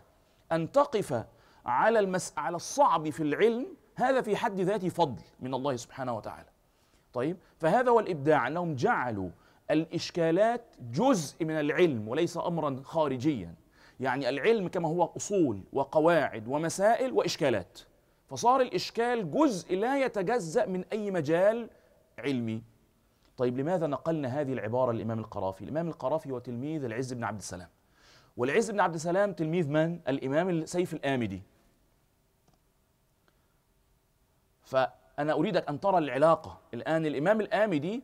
أن تقف على المس على الصعب في العلم هذا في حد ذاته فضل من الله سبحانه وتعالى طيب فهذا هو الإبداع أنهم جعلوا الإشكالات جزء من العلم وليس أمرا خارجيا يعني العلم كما هو أصول وقواعد ومسائل وإشكالات فصار الإشكال جزء لا يتجزأ من أي مجال علمي طيب لماذا نقلنا هذه العبارة للإمام القرافي الإمام القرافي هو تلميذ العز بن عبد السلام والعز بن عبد السلام تلميذ من؟ الإمام سيف الآمدي فأنا أريدك أن ترى العلاقة الآن الإمام الآمدي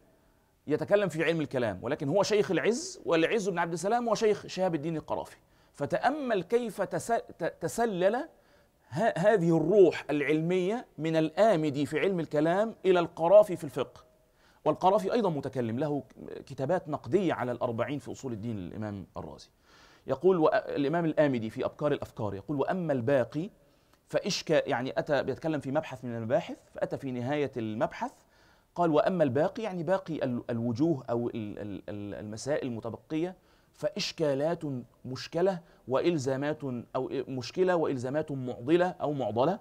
يتكلم في علم الكلام ولكن هو شيخ العز والعز بن عبد السلام وشيخ شهاب الدين القرافي فتأمل كيف تسلل هذه الروح العلمية من الآمدي في علم الكلام إلى القرافي في الفقه والقرافي أيضا متكلم له كتابات نقدية على الأربعين في أصول الدين للإمام الرازي يقول الإمام الآمدي في أبكار الأفكار يقول وأما الباقي فإشكا يعني أتى بيتكلم في مبحث من المباحث فأتى في نهاية المبحث قال وأما الباقي يعني باقي الوجوه أو المسائل المتبقية فإشكالات مشكلة وإلزامات أو مشكلة وإلزامات معضلة أو معضلة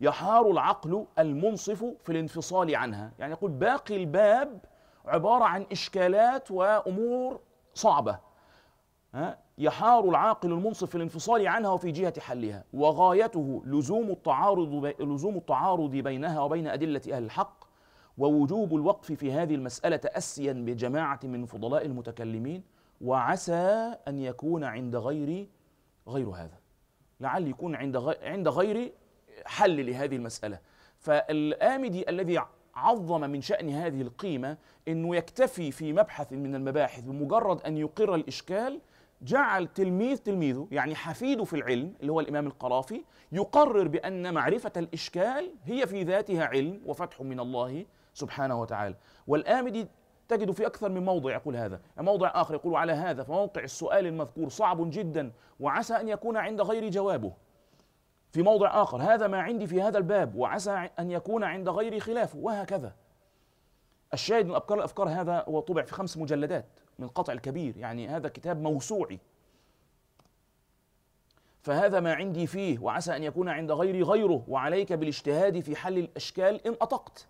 يحار العقل المنصف في الانفصال عنها يعني يقول باقي الباب عبارة عن إشكالات وأمور صعبة يحار العاقل المنصف في الانفصال عنها وفي جهة حلها وغايته لزوم التعارض لزوم التعارض بينها وبين أدلة أهل الحق ووجوب الوقف في هذه المسألة تأسيا بجماعة من فضلاء المتكلمين وعسى أن يكون عند غيري غير هذا لعل يكون عند عند غيري حل لهذه المسألة فالآمدي الذي عظم من شأن هذه القيمة أنه يكتفي في مبحث من المباحث بمجرد أن يقر الإشكال جعل تلميذ تلميذه يعني حفيده في العلم اللي هو الإمام القرافي يقرر بأن معرفة الإشكال هي في ذاتها علم وفتح من الله سبحانه وتعالى والآمدي تجد في أكثر من موضع يقول هذا موضع آخر يقول على هذا فموقع السؤال المذكور صعب جدا وعسى أن يكون عند غير جوابه في موضع آخر هذا ما عندي في هذا الباب وعسى أن يكون عند غير خلافه وهكذا الشاهد من أفكار الأفكار هذا هو طبع في خمس مجلدات من قطع الكبير يعني هذا كتاب موسوعي فهذا ما عندي فيه وعسى أن يكون عند غيري غيره وعليك بالاجتهاد في حل الأشكال إن أطقت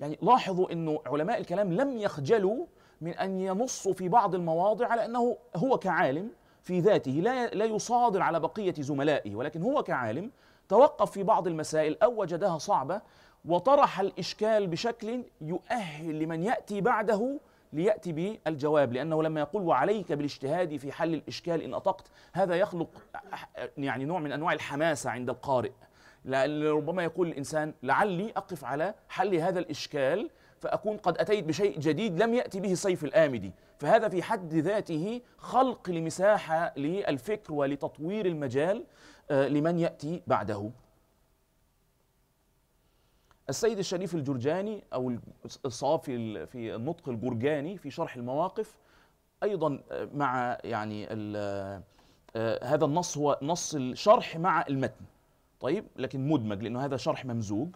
يعني لاحظوا أن علماء الكلام لم يخجلوا من أن ينصوا في بعض المواضع على أنه هو كعالم في ذاته لا لا يصادر على بقية زملائه ولكن هو كعالم توقف في بعض المسائل أو وجدها صعبة وطرح الإشكال بشكل يؤهل لمن يأتي بعده ليأتي بالجواب لأنه لما يقول وعليك بالاجتهاد في حل الإشكال إن أطقت هذا يخلق يعني نوع من أنواع الحماسة عند القارئ ربما يقول الإنسان لعلي أقف على حل هذا الإشكال فأكون قد أتيت بشيء جديد لم يأتي به صيف الآمدي فهذا في حد ذاته خلق لمساحة للفكر ولتطوير المجال آه، لمن يأتي بعده السيد الشريف الجرجاني أو الصافي في النطق الجرجاني في شرح المواقف أيضا آه، مع يعني آه، هذا النص هو نص الشرح مع المتن طيب لكن مدمج لأنه هذا شرح ممزوج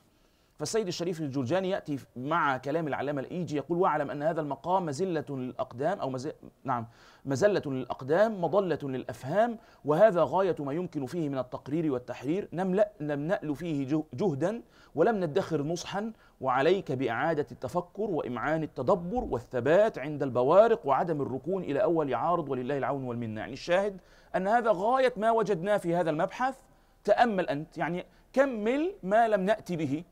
فالسيد الشريف الجرجاني يأتي مع كلام العلامة الإيجي يقول واعلم أن هذا المقام مزلة للأقدام أو مزل نعم مزلة للأقدام مضلة للأفهام وهذا غاية ما يمكن فيه من التقرير والتحرير نملأ لم نأل فيه جهدا ولم ندخر نصحا وعليك بإعادة التفكر وإمعان التدبر والثبات عند البوارق وعدم الركون إلى أول عارض ولله العون والمنة يعني الشاهد أن هذا غاية ما وجدناه في هذا المبحث تأمل أنت يعني كمل ما لم نأتي به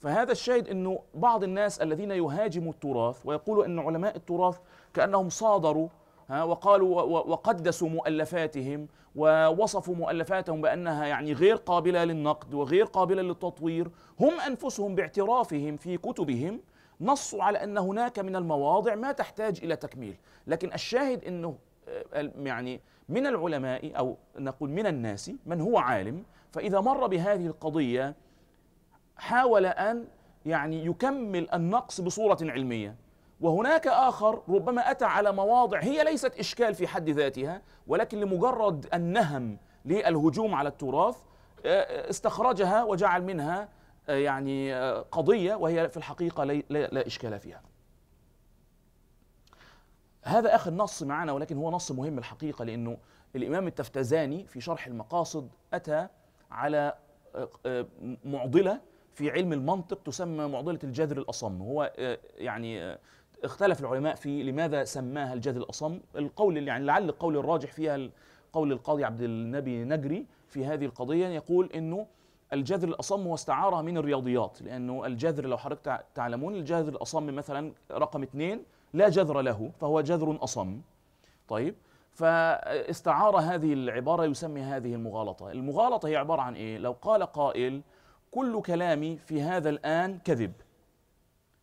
فهذا الشاهد انه بعض الناس الذين يهاجموا التراث ويقولوا ان علماء التراث كانهم صادروا ها وقالوا وقدسوا مؤلفاتهم ووصفوا مؤلفاتهم بانها يعني غير قابله للنقد وغير قابله للتطوير هم انفسهم باعترافهم في كتبهم نصوا على ان هناك من المواضع ما تحتاج الى تكميل لكن الشاهد انه آه، يعني من العلماء او نقول من الناس من هو عالم فاذا مر بهذه القضيه حاول أن يعني يكمل النقص بصورة علمية وهناك آخر ربما أتى على مواضع هي ليست إشكال في حد ذاتها ولكن لمجرد النهم للهجوم على التراث آه، آه، استخرجها وجعل منها آه، يعني قضية وهي في الحقيقة لا إشكال فيها هذا آخر نص معنا ولكن هو نص مهم الحقيقة لأنه الإمام التفتزاني في شرح المقاصد أتى على معضلة في علم المنطق تسمى معضلة الجذر الأصم هو آه، يعني آه، اختلف العلماء في لماذا سماها الجذر الأصم القول يعني لعل القول الراجح فيها قول القاضي عبد النبي نجري في هذه القضية يقول أنه الجذر الأصم هو استعارة من الرياضيات لأنه الجذر لو حضرتك تعلمون الجذر الأصم مثلا رقم اثنين لا جذر له فهو جذر أصم طيب فاستعار هذه العبارة يسمي هذه المغالطة المغالطة هي عبارة عن إيه؟ لو قال قائل كل كلامي في هذا الآن كذب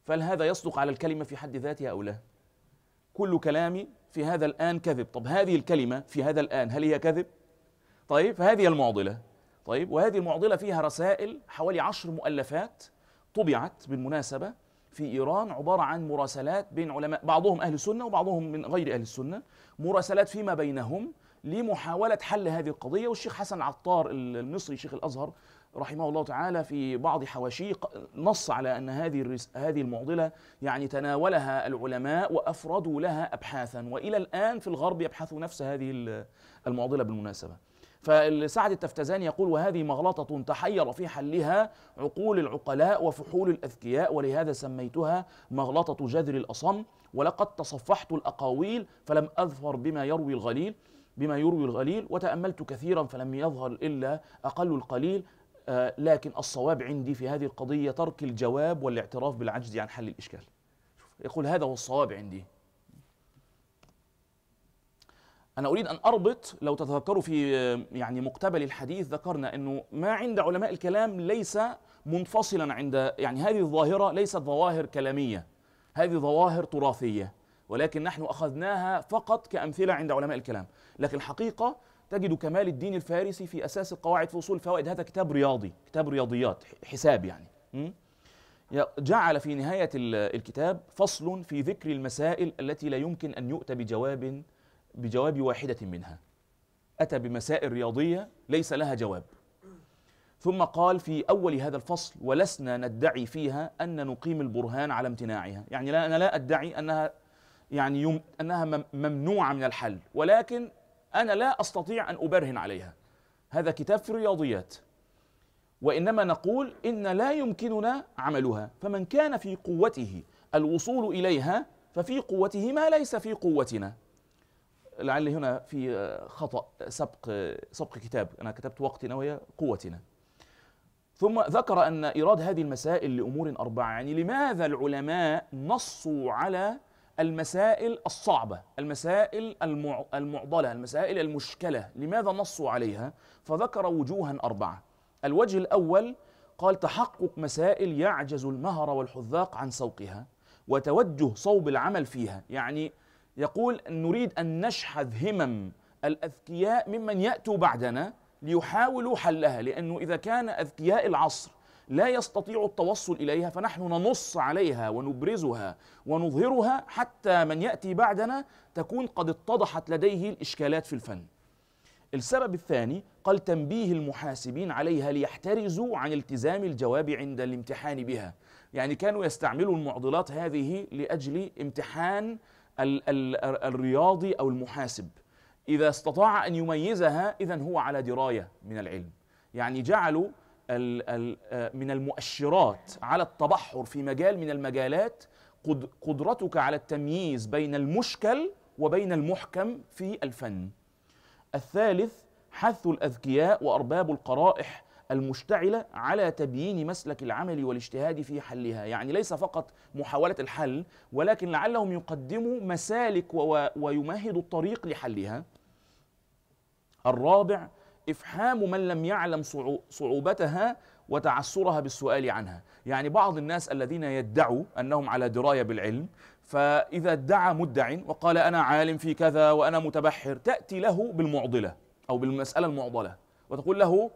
فهل هذا يصدق على الكلمة في حد ذاتها أو لا كل كلامي في هذا الآن كذب طب هذه الكلمة في هذا الآن هل هي كذب طيب فهذه المعضلة طيب وهذه المعضلة فيها رسائل حوالي عشر مؤلفات طبعت بالمناسبة في إيران عبارة عن مراسلات بين علماء بعضهم أهل السنة وبعضهم من غير أهل السنة مراسلات فيما بينهم لمحاولة حل هذه القضية والشيخ حسن عطار المصري شيخ الأزهر رحمه الله تعالى في بعض حواشيه نص على ان هذه هذه المعضله يعني تناولها العلماء وافردوا لها ابحاثا والى الان في الغرب يبحثوا نفس هذه المعضله بالمناسبه. فسعد التفتزاني يقول وهذه مغلطة تحير في حلها عقول العقلاء وفحول الأذكياء ولهذا سميتها مغلطة جذر الأصم ولقد تصفحت الأقاويل فلم أظفر بما يروي الغليل بما يروي الغليل وتأملت كثيرا فلم يظهر إلا أقل القليل آه، لكن الصواب عندي في هذه القضية ترك الجواب والاعتراف بالعجز عن حل الإشكال يقول هذا هو الصواب عندي أنا أريد أن أربط لو تتذكروا في آه، يعني مقتبل الحديث ذكرنا أنه ما عند علماء الكلام ليس منفصلا عند يعني هذه الظاهرة ليست ظواهر كلامية هذه ظواهر تراثية ولكن نحن أخذناها فقط كأمثلة عند علماء الكلام لكن الحقيقة تجد كمال الدين الفارسي في أساس القواعد في أصول الفوائد هذا كتاب رياضي كتاب رياضيات حساب يعني جعل في نهاية الكتاب فصل في ذكر المسائل التي لا يمكن أن يؤتى بجواب بجواب واحدة منها أتى بمسائل رياضية ليس لها جواب ثم قال في أول هذا الفصل ولسنا ندعي فيها أن نقيم البرهان على امتناعها يعني لا أنا لا أدعي أنها يعني يم أنها ممنوعة من الحل ولكن أنا لا أستطيع أن أبرهن عليها هذا كتاب في الرياضيات وإنما نقول إن لا يمكننا عملها فمن كان في قوته الوصول إليها ففي قوته ما ليس في قوتنا لعل هنا في خطأ سبق سبق كتاب أنا كتبت وقتنا وهي قوتنا ثم ذكر أن إيراد هذه المسائل لأمور أربعة يعني لماذا العلماء نصوا على المسائل الصعبة المسائل المعضلة المسائل المشكلة لماذا نصوا عليها فذكر وجوها أربعة الوجه الأول قال تحقق مسائل يعجز المهر والحذاق عن سوقها وتوجه صوب العمل فيها يعني يقول نريد أن نشحذ همم الأذكياء ممن يأتوا بعدنا ليحاولوا حلها لأنه إذا كان أذكياء العصر لا يستطيع التوصل اليها فنحن ننص عليها ونبرزها ونظهرها حتى من ياتي بعدنا تكون قد اتضحت لديه الاشكالات في الفن. السبب الثاني قال تنبيه المحاسبين عليها ليحترزوا عن التزام الجواب عند الامتحان بها. يعني كانوا يستعملوا المعضلات هذه لاجل امتحان ال ال الرياضي او المحاسب. إذا استطاع أن يميزها إذا هو على دراية من العلم يعني جعلوا آه، من المؤشرات على التبحر في مجال من المجالات قدرتك على التمييز بين المشكل وبين المحكم في الفن الثالث حث الأذكياء وأرباب القرائح المشتعلة على تبيين مسلك العمل والاجتهاد في حلها يعني ليس فقط محاولة الحل ولكن لعلهم يقدموا مسالك ويمهدوا الطريق لحلها الرابع إفحام من لم يعلم صعوبتها وتعسرها بالسؤال عنها يعني بعض الناس الذين يدعوا أنهم على دراية بالعلم فإذا ادعى مدع وقال أنا عالم في كذا وأنا متبحر تأتي له بالمعضلة أو بالمسألة المعضلة وتقول له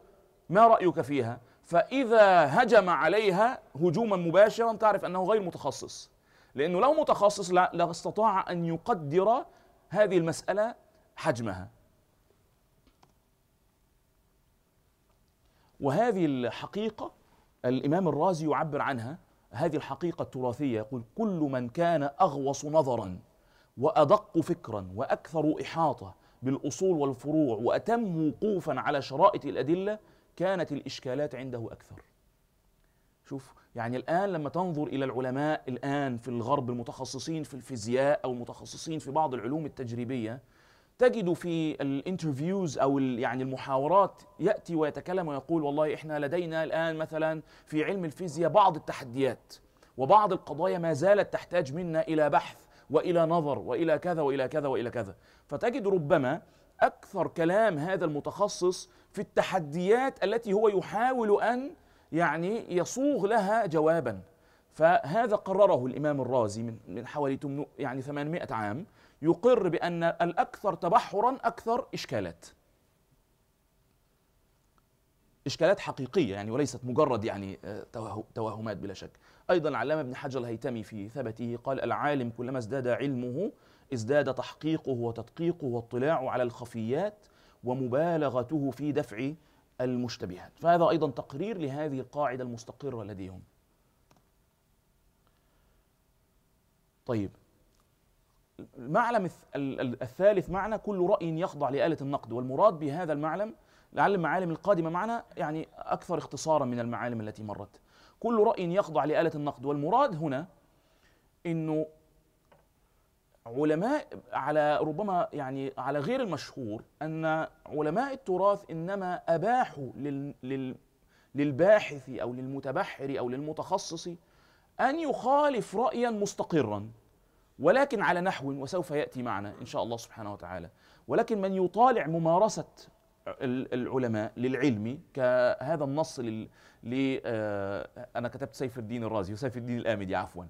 ما رأيك فيها فإذا هجم عليها هجوما مباشرا تعرف أنه غير متخصص لأنه لو متخصص لا استطاع أن يقدر هذه المسألة حجمها وهذه الحقيقة الإمام الرازي يعبر عنها هذه الحقيقة التراثية يقول كل من كان أغوص نظرا وأدق فكرا وأكثر إحاطة بالأصول والفروع وأتم وقوفا على شرائط الأدلة كانت الإشكالات عنده أكثر شوف يعني الآن لما تنظر إلى العلماء الآن في الغرب المتخصصين في الفيزياء أو المتخصصين في بعض العلوم التجريبية تجد في الانترفيوز او يعني المحاورات ياتي ويتكلم ويقول والله احنا لدينا الان مثلا في علم الفيزياء بعض التحديات وبعض القضايا ما زالت تحتاج منا الى بحث والى نظر والى كذا والى كذا والى كذا فتجد ربما اكثر كلام هذا المتخصص في التحديات التي هو يحاول ان يعني يصوغ لها جوابا فهذا قرره الامام الرازي من حوالي يعني 800 عام يقر بأن الأكثر تبحرا أكثر إشكالات إشكالات حقيقية يعني وليست مجرد يعني آه، توهمات بلا شك أيضا العلامة ابن حجر الهيتمي في ثبته قال العالم كلما ازداد علمه ازداد تحقيقه وتدقيقه واطلاعه على الخفيات ومبالغته في دفع المشتبهات فهذا أيضا تقرير لهذه القاعدة المستقرة لديهم طيب المعلم الثالث معنا كل رأي يخضع لآلة النقد والمراد بهذا المعلم لعل المعالم القادمة معنا يعني أكثر اختصارا من المعالم التي مرت كل رأي يخضع لآلة النقد والمراد هنا أنه علماء على ربما يعني على غير المشهور أن علماء التراث إنما أباحوا لل للباحث أو للمتبحر أو للمتخصص أن يخالف رأيا مستقرا ولكن على نحو وسوف ياتي معنا ان شاء الله سبحانه وتعالى ولكن من يطالع ممارسه العلماء للعلم كهذا النص لل... آه، انا كتبت سيف الدين الرازي وسيف الدين الامدي عفوا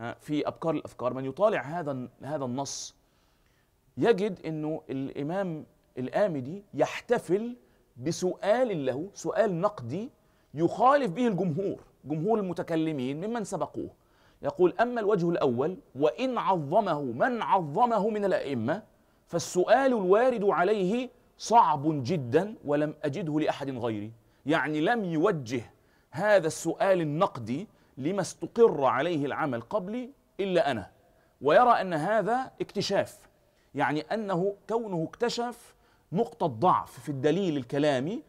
آه، في ابكار الافكار من يطالع هذا هذا النص يجد انه الامام الامدي يحتفل بسؤال له سؤال نقدي يخالف به الجمهور جمهور المتكلمين ممن سبقوه يقول أما الوجه الأول وإن عظمه من عظمه من الأئمة فالسؤال الوارد عليه صعب جدا ولم أجده لأحد غيري يعني لم يوجه هذا السؤال النقدي لما استقر عليه العمل قبلي إلا أنا ويرى أن هذا اكتشاف يعني أنه كونه اكتشف نقطة ضعف في الدليل الكلامي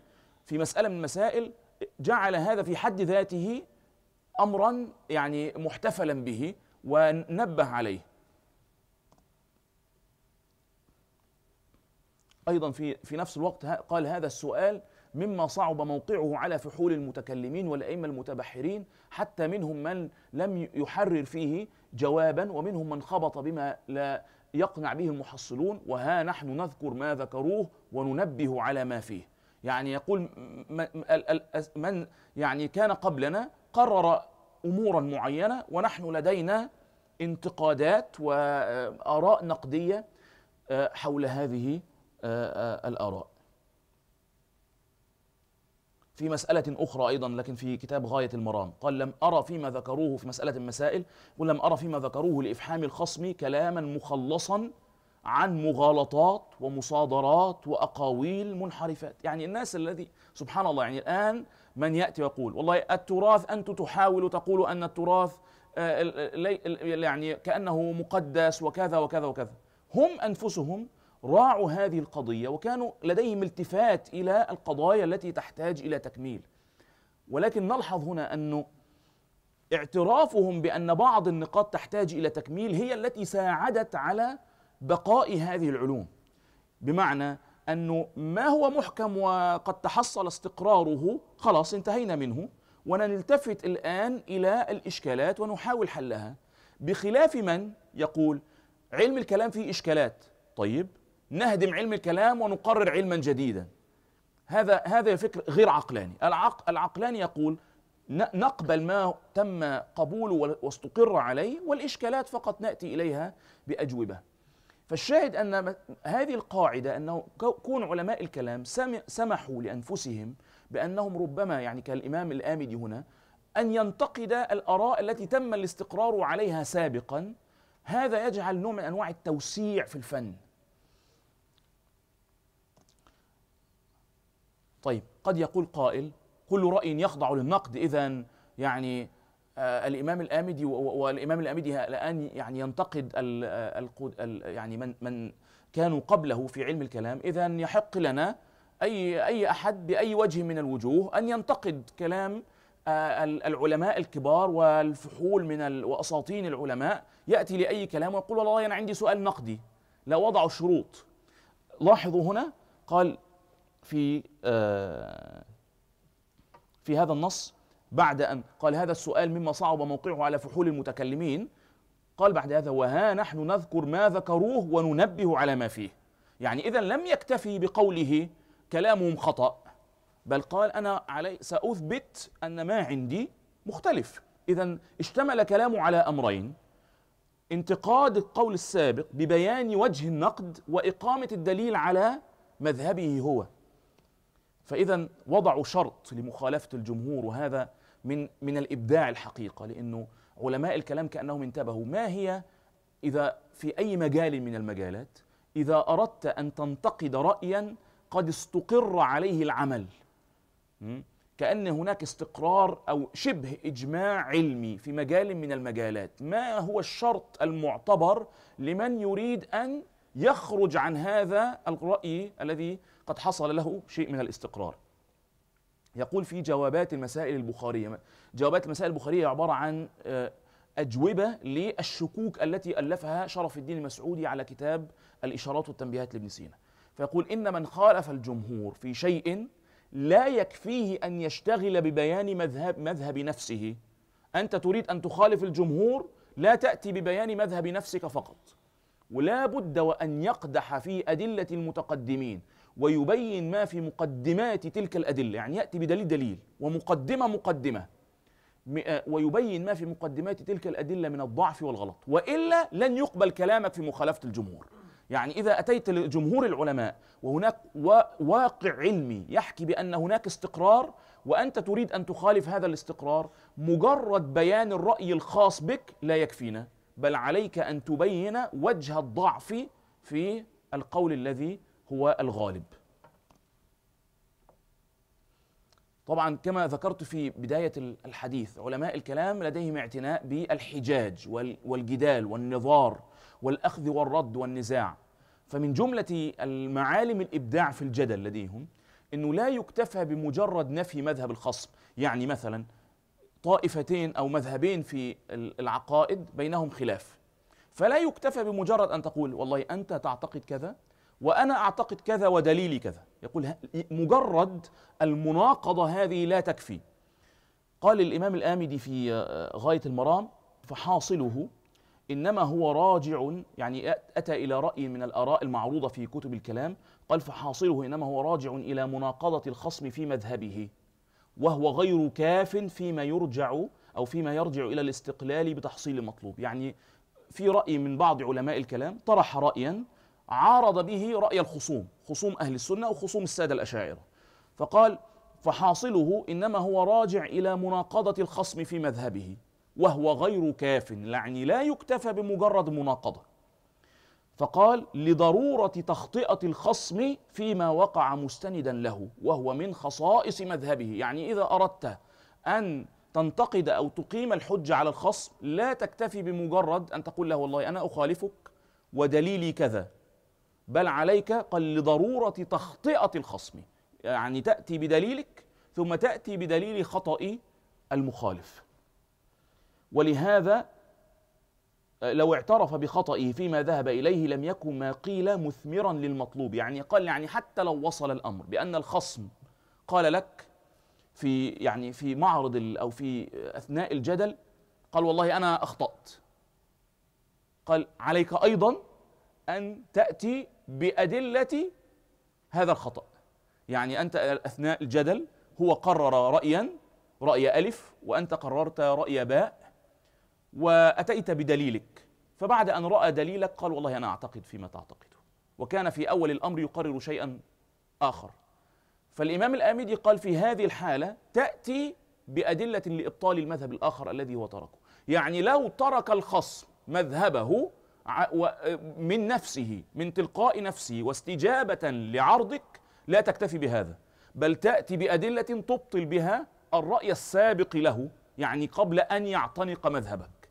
في مسألة من المسائل جعل هذا في حد ذاته امرا يعني محتفلا به ونبه عليه ايضا في في نفس الوقت قال هذا السؤال مما صعب موقعه على فحول المتكلمين والائمه المتبحرين حتى منهم من لم يحرر فيه جوابا ومنهم من خبط بما لا يقنع به المحصلون وها نحن نذكر ما ذكروه وننبه على ما فيه يعني يقول من يعني كان قبلنا قرر امورا معينه ونحن لدينا انتقادات واراء نقديه آه، حول هذه آه، آه، الاراء. في مسألة أخرى أيضا لكن في كتاب غاية المرام قال لم أرى فيما ذكروه في مسألة المسائل ولم أرى فيما ذكروه لإفحام الخصم كلاما مخلصا عن مغالطات ومصادرات وأقاويل منحرفات يعني الناس الذي سبحان الله يعني الآن من يأتي ويقول والله التراث أنتم تحاولوا تقولوا أن التراث آه، يعني كأنه مقدس وكذا وكذا وكذا هم أنفسهم راعوا هذه القضية وكانوا لديهم التفات إلى القضايا التي تحتاج إلى تكميل ولكن نلحظ هنا أنه اعترافهم بأن بعض النقاط تحتاج إلى تكميل هي التي ساعدت على بقاء هذه العلوم بمعنى أنه ما هو محكم وقد تحصل استقراره خلاص انتهينا منه ونلتفت الآن إلى الإشكالات ونحاول حلها بخلاف من يقول علم الكلام فيه إشكالات طيب نهدم علم الكلام ونقرر علما جديدا هذا هذا فكر غير عقلاني العق العقلاني يقول نقبل ما تم قبوله واستقر عليه والإشكالات فقط نأتي إليها بأجوبة فالشاهد أن هذه القاعدة أنه كون علماء الكلام سمحوا لأنفسهم بأنهم ربما يعني كالإمام الآمدي هنا أن ينتقد الآراء التي تم الاستقرار عليها سابقا هذا يجعل نوع من أنواع التوسيع في الفن طيب قد يقول قائل كل رأي يخضع للنقد إذا يعني آه، الامام الامدي والامام الامدي الان يعني ينتقد آه، القود يعني من من كانوا قبله في علم الكلام اذا يحق لنا اي اي احد باي وجه من الوجوه ان ينتقد كلام آه، العلماء الكبار والفحول من واساطين العلماء ياتي لاي كلام ويقول والله انا عندي سؤال نقدي لا وضعوا شروط لاحظوا هنا قال في في هذا النص بعد أن قال هذا السؤال مما صعب موقعه على فحول المتكلمين قال بعد هذا وها نحن نذكر ما ذكروه وننبه على ما فيه يعني إذا لم يكتفي بقوله كلامهم خطأ بل قال أنا علي سأثبت أن ما عندي مختلف إذا اشتمل كلامه على أمرين انتقاد القول السابق ببيان وجه النقد وإقامة الدليل على مذهبه هو فإذا وضعوا شرط لمخالفة الجمهور وهذا من من الابداع الحقيقه لانه علماء الكلام كانهم انتبهوا ما هي اذا في اي مجال من المجالات اذا اردت ان تنتقد رايا قد استقر عليه العمل كأن هناك استقرار أو شبه إجماع علمي في مجال من المجالات ما هو الشرط المعتبر لمن يريد أن يخرج عن هذا الرأي الذي قد حصل له شيء من الاستقرار يقول في جوابات المسائل البخارية جوابات المسائل البخارية عبارة عن آه، أجوبة للشكوك التي ألفها شرف الدين المسعودي على كتاب الإشارات والتنبيهات لابن سينا فيقول إن من خالف الجمهور في شيء لا يكفيه أن يشتغل ببيان مذهب, مذهب نفسه أنت تريد أن تخالف الجمهور لا تأتي ببيان مذهب نفسك فقط ولا بد وأن يقدح في أدلة المتقدمين ويبين ما في مقدمات تلك الأدلة يعني يأتي بدليل دليل ومقدمة مقدمة آه، ويبين ما في مقدمات تلك الأدلة من الضعف والغلط وإلا لن يقبل كلامك في مخالفة الجمهور يعني إذا أتيت لجمهور العلماء وهناك واقع علمي يحكي بأن هناك استقرار وأنت تريد أن تخالف هذا الاستقرار مجرد بيان الرأي الخاص بك لا يكفينا بل عليك أن تبين وجه الضعف في القول الذي هو الغالب طبعا كما ذكرت في بداية الحديث علماء الكلام لديهم اعتناء بالحجاج والجدال والنظار والأخذ والرد والنزاع فمن جملة المعالم الإبداع في الجدل لديهم أنه لا يكتفى بمجرد نفي مذهب الخصم يعني مثلا طائفتين أو مذهبين في العقائد بينهم خلاف فلا يكتفى بمجرد أن تقول والله أنت تعتقد كذا وأنا أعتقد كذا ودليلي كذا يقول مجرد المناقضة هذه لا تكفي قال الإمام الآمدي في آه، غاية المرام فحاصله إنما هو راجع يعني أتى إلى رأي من الآراء المعروضة في كتب الكلام قال فحاصله إنما هو راجع إلى مناقضة الخصم في مذهبه وهو غير كاف فيما يرجع أو فيما يرجع إلى الاستقلال بتحصيل المطلوب يعني في رأي من بعض علماء الكلام طرح رأيا عارض به رأي الخصوم خصوم أهل السنة وخصوم السادة الأشاعرة فقال فحاصله إنما هو راجع إلى مناقضة الخصم في مذهبه وهو غير كاف يعني لا يكتفى بمجرد مناقضة فقال لضرورة تخطئة الخصم فيما وقع مستندا له وهو من خصائص مذهبه يعني إذا أردت أن تنتقد أو تقيم الحج على الخصم لا تكتفي بمجرد أن تقول له والله أنا أخالفك ودليلي كذا بل عليك قال لضرورة تخطئة الخصم يعني تأتي بدليلك ثم تأتي بدليل خطأ المخالف ولهذا آه، لو اعترف بخطئه فيما ذهب إليه لم يكن ما قيل مثمرا للمطلوب يعني قال يعني حتى لو وصل الأمر بأن الخصم قال لك في يعني في معرض أو في أثناء الجدل قال والله أنا أخطأت قال عليك أيضا أن تأتي بأدلة هذا الخطأ يعني أنت أثناء الجدل هو قرر رأيا رأي ألف وأنت قررت رأي باء وأتيت بدليلك فبعد أن رأى دليلك قال والله أنا أعتقد فيما تعتقده وكان في أول الأمر يقرر شيئا آخر فالإمام الآمدي قال في هذه الحالة تأتي بأدلة لإبطال المذهب الآخر الذي هو تركه يعني لو ترك الخصم مذهبه من نفسه من تلقاء نفسه واستجابة لعرضك لا تكتفي بهذا بل تأتي بأدلة تبطل بها الرأي السابق له يعني قبل أن يعتنق مذهبك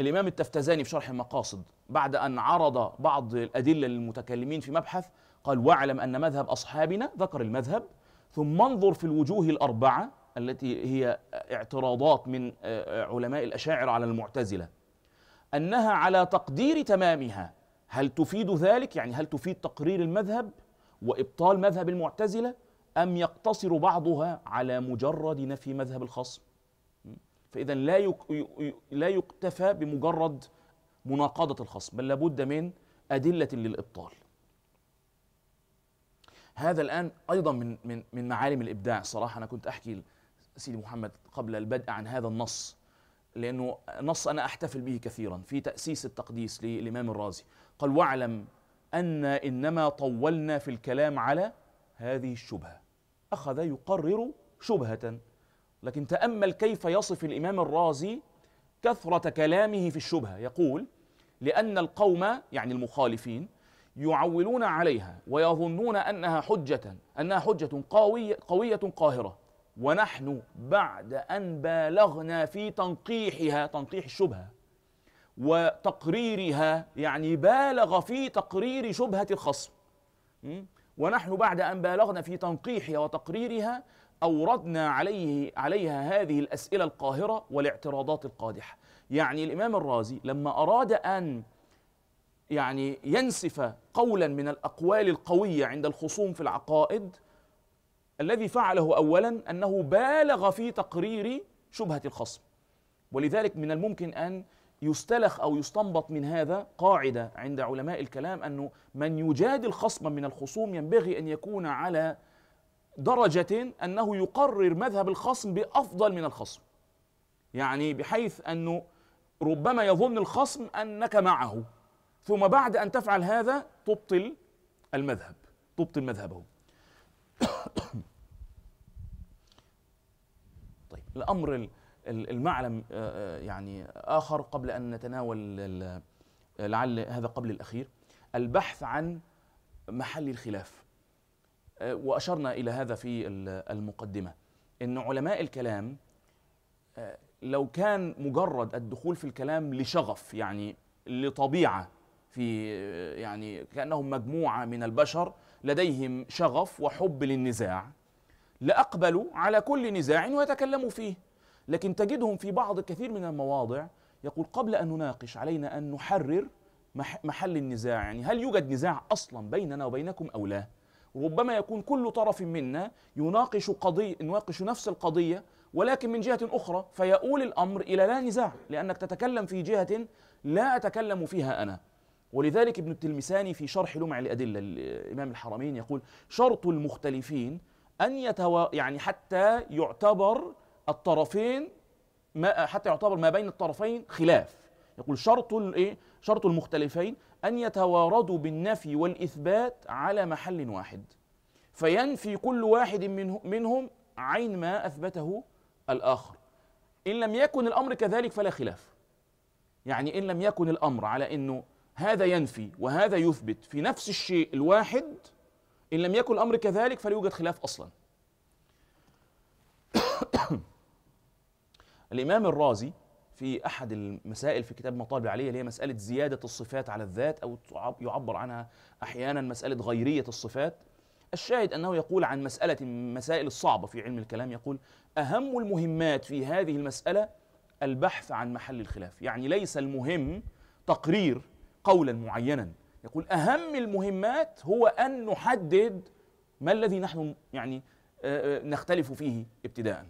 الإمام التفتزاني في شرح المقاصد بعد أن عرض بعض الأدلة للمتكلمين في مبحث قال واعلم أن مذهب أصحابنا ذكر المذهب ثم انظر في الوجوه الأربعة التي هي اعتراضات من آه، آه، علماء الأشاعرة على المعتزلة أنها على تقدير تمامها هل تفيد ذلك يعني هل تفيد تقرير المذهب وإبطال مذهب المعتزلة أم يقتصر بعضها على مجرد نفي مذهب الخصم فإذا لا لا يكتفى بمجرد مناقضة الخصم بل لابد من أدلة للإبطال هذا الآن أيضا من من من معالم الإبداع صراحة أنا كنت أحكي سيدي محمد قبل البدء عن هذا النص لأنه نص أنا أحتفل به كثيرا في تأسيس التقديس للإمام الرازي قال واعلم أن إنما طولنا في الكلام على هذه الشبهة أخذ يقرر شبهة لكن تأمل كيف يصف الإمام الرازي كثرة كلامه في الشبهة يقول لأن القوم يعني المخالفين يعولون عليها ويظنون أنها حجة أنها حجة قوية, قوية قاهرة ونحن بعد أن بالغنا في تنقيحها تنقيح الشبهة وتقريرها يعني بالغ في تقرير شبهة الخصم ونحن بعد أن بالغنا في تنقيحها وتقريرها أوردنا عليه عليها هذه الأسئلة القاهرة والاعتراضات القادحة يعني الإمام الرازي لما أراد أن يعني ينسف قولا من الأقوال القوية عند الخصوم في العقائد الذي فعله اولا انه بالغ في تقرير شبهه الخصم ولذلك من الممكن ان يستلخ او يستنبط من هذا قاعده عند علماء الكلام انه من يجادل خصما من الخصوم ينبغي ان يكون على درجه انه يقرر مذهب الخصم بافضل من الخصم يعني بحيث انه ربما يظن الخصم انك معه ثم بعد ان تفعل هذا تبطل المذهب تبطل مذهبه [coughs] طيب الامر المعلم آه، آه، يعني اخر قبل ان نتناول لعل هذا قبل الاخير البحث عن محل الخلاف آه، واشرنا الى هذا في المقدمه ان علماء الكلام لو كان مجرد الدخول في الكلام لشغف يعني لطبيعه في يعني كانهم مجموعه من البشر لديهم شغف وحب للنزاع لأقبلوا على كل نزاع ويتكلموا فيه لكن تجدهم في بعض كثير من المواضع يقول قبل أن نناقش علينا أن نحرر محل النزاع يعني هل يوجد نزاع أصلا بيننا وبينكم أو لا ربما يكون كل طرف منا يناقش قضية يناقش نفس القضية ولكن من جهة أخرى فيؤول الأمر إلى لا نزاع لأنك تتكلم في جهة لا أتكلم فيها أنا ولذلك ابن التلمساني في شرح لمع الأدلة الإمام الحرمين يقول شرط المختلفين أن يتوا يعني حتى يعتبر الطرفين ما حتى يعتبر ما بين الطرفين خلاف يقول شرط الايه شرط المختلفين ان يتواردوا بالنفي والاثبات على محل واحد فينفي كل واحد منه منهم عين ما اثبته الاخر ان لم يكن الامر كذلك فلا خلاف يعني ان لم يكن الامر على انه هذا ينفي وهذا يثبت في نفس الشيء الواحد إن لم يكن الأمر كذلك فليوجد خلاف أصلا [coughs] الإمام الرازي في أحد المسائل في كتاب مطالب عليه اللي هي مسألة زيادة الصفات على الذات أو يعبر عنها أحيانا مسألة غيرية الصفات الشاهد أنه يقول عن مسألة من المسائل الصعبة في علم الكلام يقول أهم المهمات في هذه المسألة البحث عن محل الخلاف يعني ليس المهم تقرير قولا معينا يقول أهم المهمات هو أن نحدد ما الذي نحن يعني آه، آه، نختلف فيه ابتداء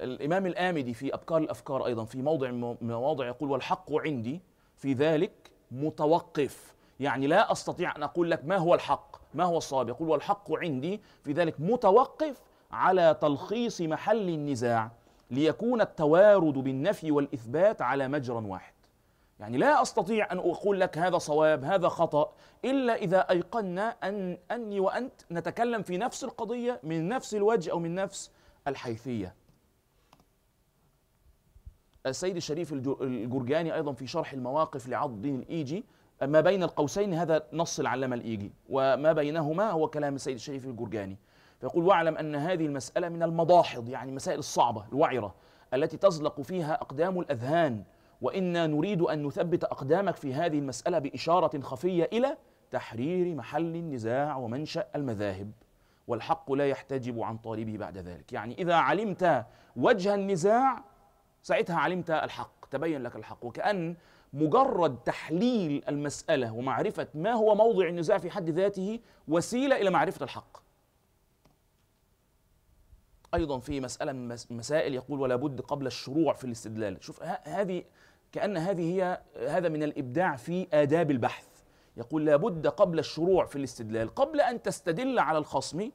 الإمام الآمدي في أبكار الأفكار أيضا في موضع مواضع يقول والحق عندي في ذلك متوقف يعني لا أستطيع أن أقول لك ما هو الحق ما هو الصواب يقول والحق عندي في ذلك متوقف على تلخيص محل النزاع ليكون التوارد بالنفي والإثبات على مجرى واحد يعني لا أستطيع أن أقول لك هذا صواب هذا خطأ إلا إذا أيقنا أن أني وأنت نتكلم في نفس القضية من نفس الوجه أو من نفس الحيثية السيد الشريف الجرجاني أيضا في شرح المواقف لعض الدين الإيجي ما بين القوسين هذا نص العلامة الإيجي وما بينهما هو كلام السيد الشريف الجرجاني يقول واعلم أن هذه المسألة من المضاحض يعني المسائل الصعبة الوعرة التي تزلق فيها أقدام الأذهان وإنا نريد أن نثبت أقدامك في هذه المسألة بإشارة خفية إلى تحرير محل النزاع ومنشأ المذاهب والحق لا يحتجب عن طالبه بعد ذلك يعني إذا علمت وجه النزاع ساعتها علمت الحق تبين لك الحق وكأن مجرد تحليل المسألة ومعرفة ما هو موضع النزاع في حد ذاته وسيلة إلى معرفة الحق ايضا في مساله من مسائل يقول ولا بد قبل الشروع في الاستدلال شوف هذه كان هذه هي هذا من الابداع في اداب البحث يقول لا بد قبل الشروع في الاستدلال قبل ان تستدل على الخصم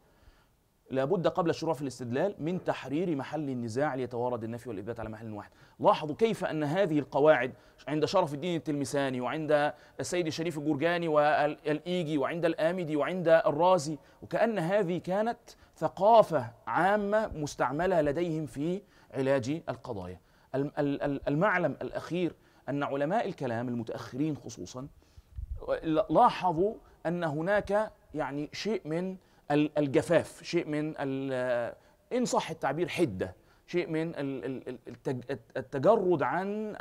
لابد قبل الشروع في الاستدلال من تحرير محل النزاع ليتوارد النفي والإثبات على محل واحد لاحظوا كيف أن هذه القواعد عند شرف الدين التلمساني وعند السيد الشريف الجرجاني والإيجي وعند الآمدي وعند الرازي وكأن هذه كانت ثقافة عامة مستعملة لديهم في علاج القضايا المعلم الأخير أن علماء الكلام المتأخرين خصوصا لاحظوا أن هناك يعني شيء من الجفاف شيء من آه، إن صح التعبير حدة شيء من التجرد عن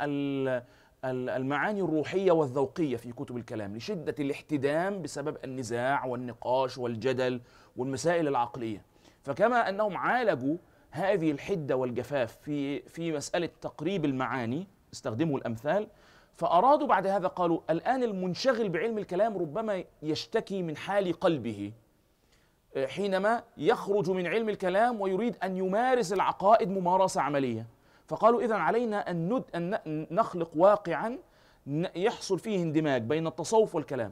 المعاني الروحية والذوقية في كتب الكلام لشدة الاحتدام بسبب النزاع والنقاش والجدل والمسائل العقلية فكما أنهم عالجوا هذه الحدة والجفاف في في مسألة تقريب المعاني استخدموا الأمثال فأرادوا بعد هذا قالوا الآن المنشغل بعلم الكلام ربما يشتكي من حال قلبه حينما يخرج من علم الكلام ويريد أن يمارس العقائد ممارسة عملية فقالوا إذا علينا أن, ند أن نخلق واقعا يحصل فيه اندماج بين التصوف والكلام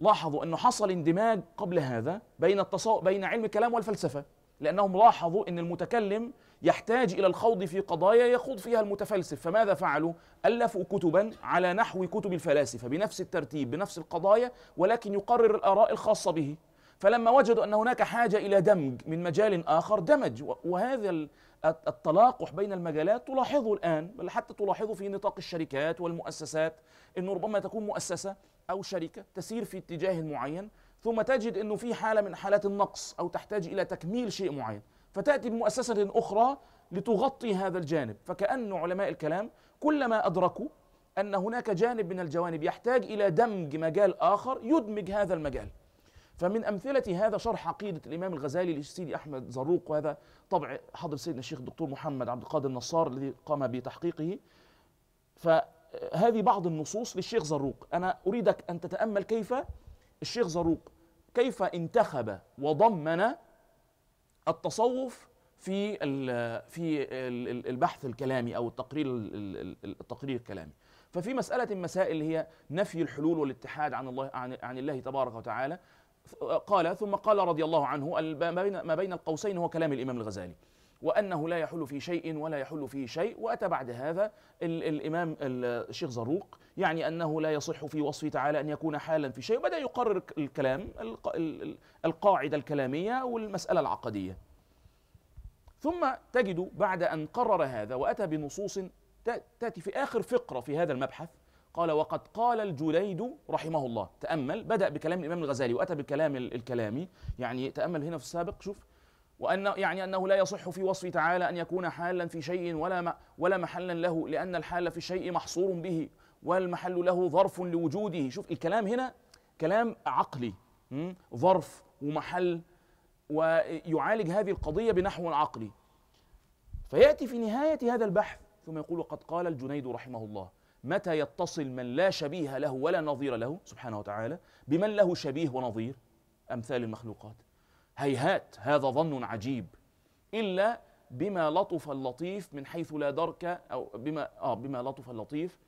لاحظوا أنه حصل اندماج قبل هذا بين, التصوف بين علم الكلام والفلسفة لأنهم لاحظوا أن المتكلم يحتاج إلى الخوض في قضايا يخوض فيها المتفلسف فماذا فعلوا؟ ألفوا كتبا على نحو كتب الفلاسفة بنفس الترتيب بنفس القضايا ولكن يقرر الآراء الخاصة به فلما وجدوا أن هناك حاجة إلى دمج من مجال آخر دمج وهذا التلاقح بين المجالات تلاحظه الآن بل حتى تلاحظه في نطاق الشركات والمؤسسات أنه ربما تكون مؤسسة أو شركة تسير في اتجاه معين ثم تجد أنه في حالة من حالات النقص أو تحتاج إلى تكميل شيء معين فتأتي بمؤسسة أخرى لتغطي هذا الجانب فكأن علماء الكلام كلما أدركوا أن هناك جانب من الجوانب يحتاج إلى دمج مجال آخر يدمج هذا المجال فمن أمثلة هذا شرح عقيدة الإمام الغزالي لسيدي أحمد زروق وهذا طبع حضر سيدنا الشيخ الدكتور محمد عبد القادر النصار الذي قام بتحقيقه فهذه بعض النصوص للشيخ زروق أنا أريدك أن تتأمل كيف الشيخ زروق كيف انتخب وضمن التصوف في في البحث الكلامي او التقرير التقرير الكلامي ففي مساله المسائل اللي هي نفي الحلول والاتحاد عن الله عن الله تبارك وتعالى قال ثم قال رضي الله عنه ما بين القوسين هو كلام الإمام الغزالي وأنه لا يحل في شيء ولا يحل فيه شيء وأتى بعد هذا الإمام الشيخ زروق يعني أنه لا يصح في وصفه تعالى أن يكون حالا في شيء وبدأ يقرر الكلام القاعدة الكلامية والمسألة العقدية ثم تجد بعد أن قرر هذا وأتى بنصوص تأتي في آخر فقرة في هذا المبحث قال وقد قال الجليد رحمه الله تأمل بدأ بكلام الإمام الغزالي وأتى بكلام الكلامي يعني تأمل هنا في السابق شوف وأن يعني أنه لا يصح في وصفه تعالى أن يكون حالا في شيء ولا ما ولا محلا له لأن الحال في الشيء محصور به والمحل له ظرف لوجوده شوف الكلام هنا كلام عقلي ظرف ومحل ويعالج هذه القضية بنحو عقلي فيأتي في نهاية هذا البحث ثم يقول وقد قال الجنيد رحمه الله متى يتصل من لا شبيه له ولا نظير له سبحانه وتعالى بمن له شبيه ونظير امثال المخلوقات هيهات هذا ظن عجيب الا بما لطف اللطيف من حيث لا درك او بما اه بما لطف اللطيف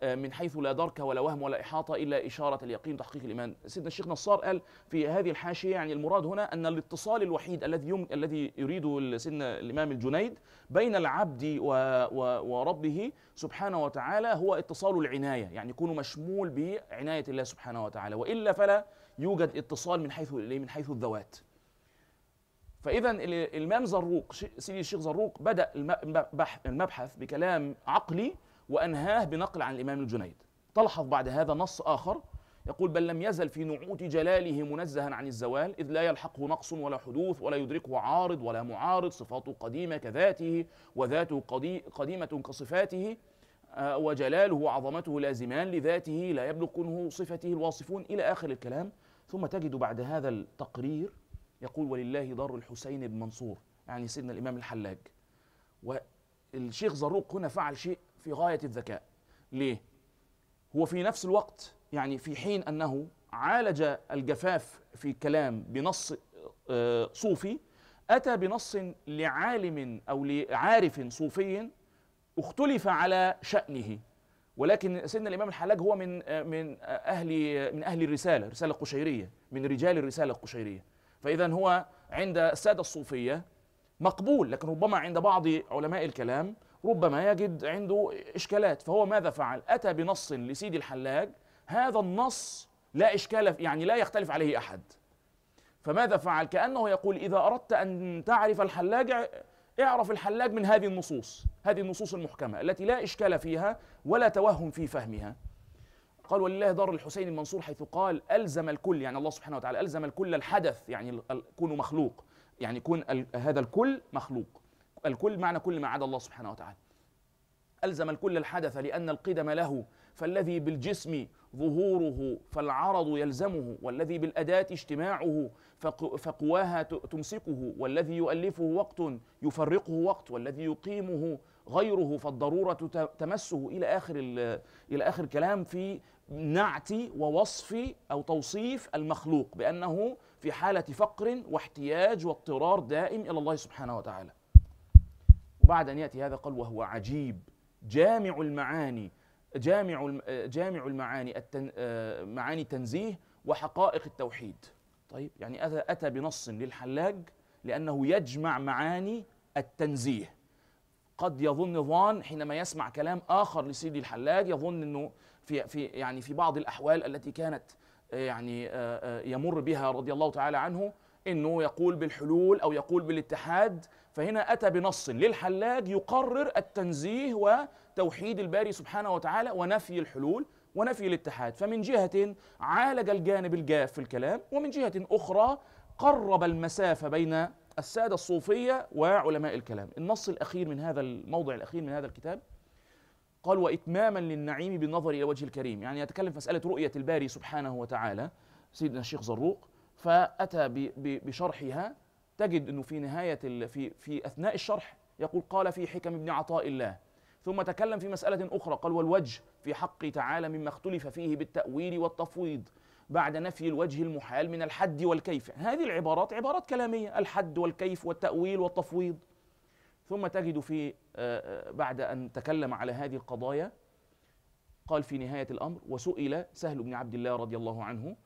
آه، من حيث لا درك ولا وهم ولا إحاطة إلا إشارة اليقين تحقيق الإيمان سيدنا الشيخ نصار قال في هذه الحاشية يعني المراد هنا أن الاتصال الوحيد الذي يم... الذي يريده سيدنا الإمام الجنيد بين العبد و... و... وربه سبحانه وتعالى هو اتصال العناية يعني يكون مشمول بعناية الله سبحانه وتعالى وإلا فلا يوجد اتصال من حيث من حيث الذوات فإذا الإمام زروق سيدي الشيخ زروق بدأ المبحث بكلام عقلي وأنهاه بنقل عن الإمام الجنيد تلحظ بعد هذا نص آخر يقول بل لم يزل في نعوت جلاله منزها عن الزوال إذ لا يلحقه نقص ولا حدوث ولا يدركه عارض ولا معارض صفاته قديمة كذاته وذاته قديمة كصفاته آه، وجلاله وعظمته لازمان لذاته لا يبلغ كنه صفته الواصفون إلى آخر الكلام ثم تجد بعد هذا التقرير يقول ولله ضر الحسين بن منصور يعني سيدنا الإمام الحلاج والشيخ زروق هنا فعل شيء في غاية الذكاء ليه؟ هو في نفس الوقت يعني في حين أنه عالج الجفاف في الكلام بنص آه، صوفي أتى بنص لعالم أو لعارف صوفي اختلف على شأنه ولكن سيدنا الامام الحلاج هو من آه، من آه، اهل من اهل الرساله الرساله القشيريه من رجال الرساله القشيريه فاذا هو عند الساده الصوفيه مقبول لكن ربما عند بعض علماء الكلام ربما يجد عنده إشكالات فهو ماذا فعل؟ أتى بنص لسيدي الحلاج هذا النص لا إشكال يعني لا يختلف عليه أحد فماذا فعل؟ كأنه يقول إذا أردت أن تعرف الحلاج اعرف الحلاج من هذه النصوص هذه النصوص المحكمة التي لا إشكال فيها ولا توهم في فهمها قال ولله دار الحسين المنصور حيث قال ألزم الكل يعني الله سبحانه وتعالى ألزم الكل الحدث يعني كونه مخلوق يعني يكون هذا الكل مخلوق الكل معنى كل ما عدا الله سبحانه وتعالى ألزم الكل الحدث لأن القدم له فالذي بالجسم ظهوره فالعرض يلزمه والذي بالأداة اجتماعه فقواها تمسكه والذي يؤلفه وقت يفرقه وقت والذي يقيمه غيره فالضرورة تمسه إلى آخر إلى آخر كلام في نعت ووصف أو توصيف المخلوق بأنه في حالة فقر واحتياج واضطرار دائم إلى الله سبحانه وتعالى وبعد أن يأتي هذا قال وهو عجيب جامع المعاني جامع جامع المعاني التن آه، معاني تنزيه وحقائق التوحيد طيب يعني أتى, أتى بنص للحلاج لأنه يجمع معاني التنزيه قد يظن ظان حينما يسمع كلام آخر لسيدي الحلاج يظن أنه في, في, يعني في بعض الأحوال التي كانت آه، يعني آه، يمر بها رضي الله تعالى عنه أنه يقول بالحلول أو يقول بالاتحاد فهنا أتى بنص للحلاج يقرر التنزيه وتوحيد الباري سبحانه وتعالى ونفي الحلول ونفي الاتحاد فمن جهة عالج الجانب الجاف في الكلام ومن جهة أخرى قرب المسافة بين السادة الصوفية وعلماء الكلام النص الأخير من هذا الموضع الأخير من هذا الكتاب قال وإتماما للنعيم بالنظر إلى وجه الكريم يعني يتكلم في مسألة رؤية الباري سبحانه وتعالى سيدنا الشيخ زروق فأتى بشرحها تجد انه في نهايه في في اثناء الشرح يقول قال في حكم ابن عطاء الله ثم تكلم في مساله اخرى قال والوجه في حق تعالى مما اختلف فيه بالتاويل والتفويض بعد نفي الوجه المحال من الحد والكيف هذه العبارات عبارات كلاميه الحد والكيف والتاويل والتفويض ثم تجد في آه، آه، بعد ان تكلم على هذه القضايا قال في نهايه الامر وسئل سهل بن عبد الله رضي الله عنه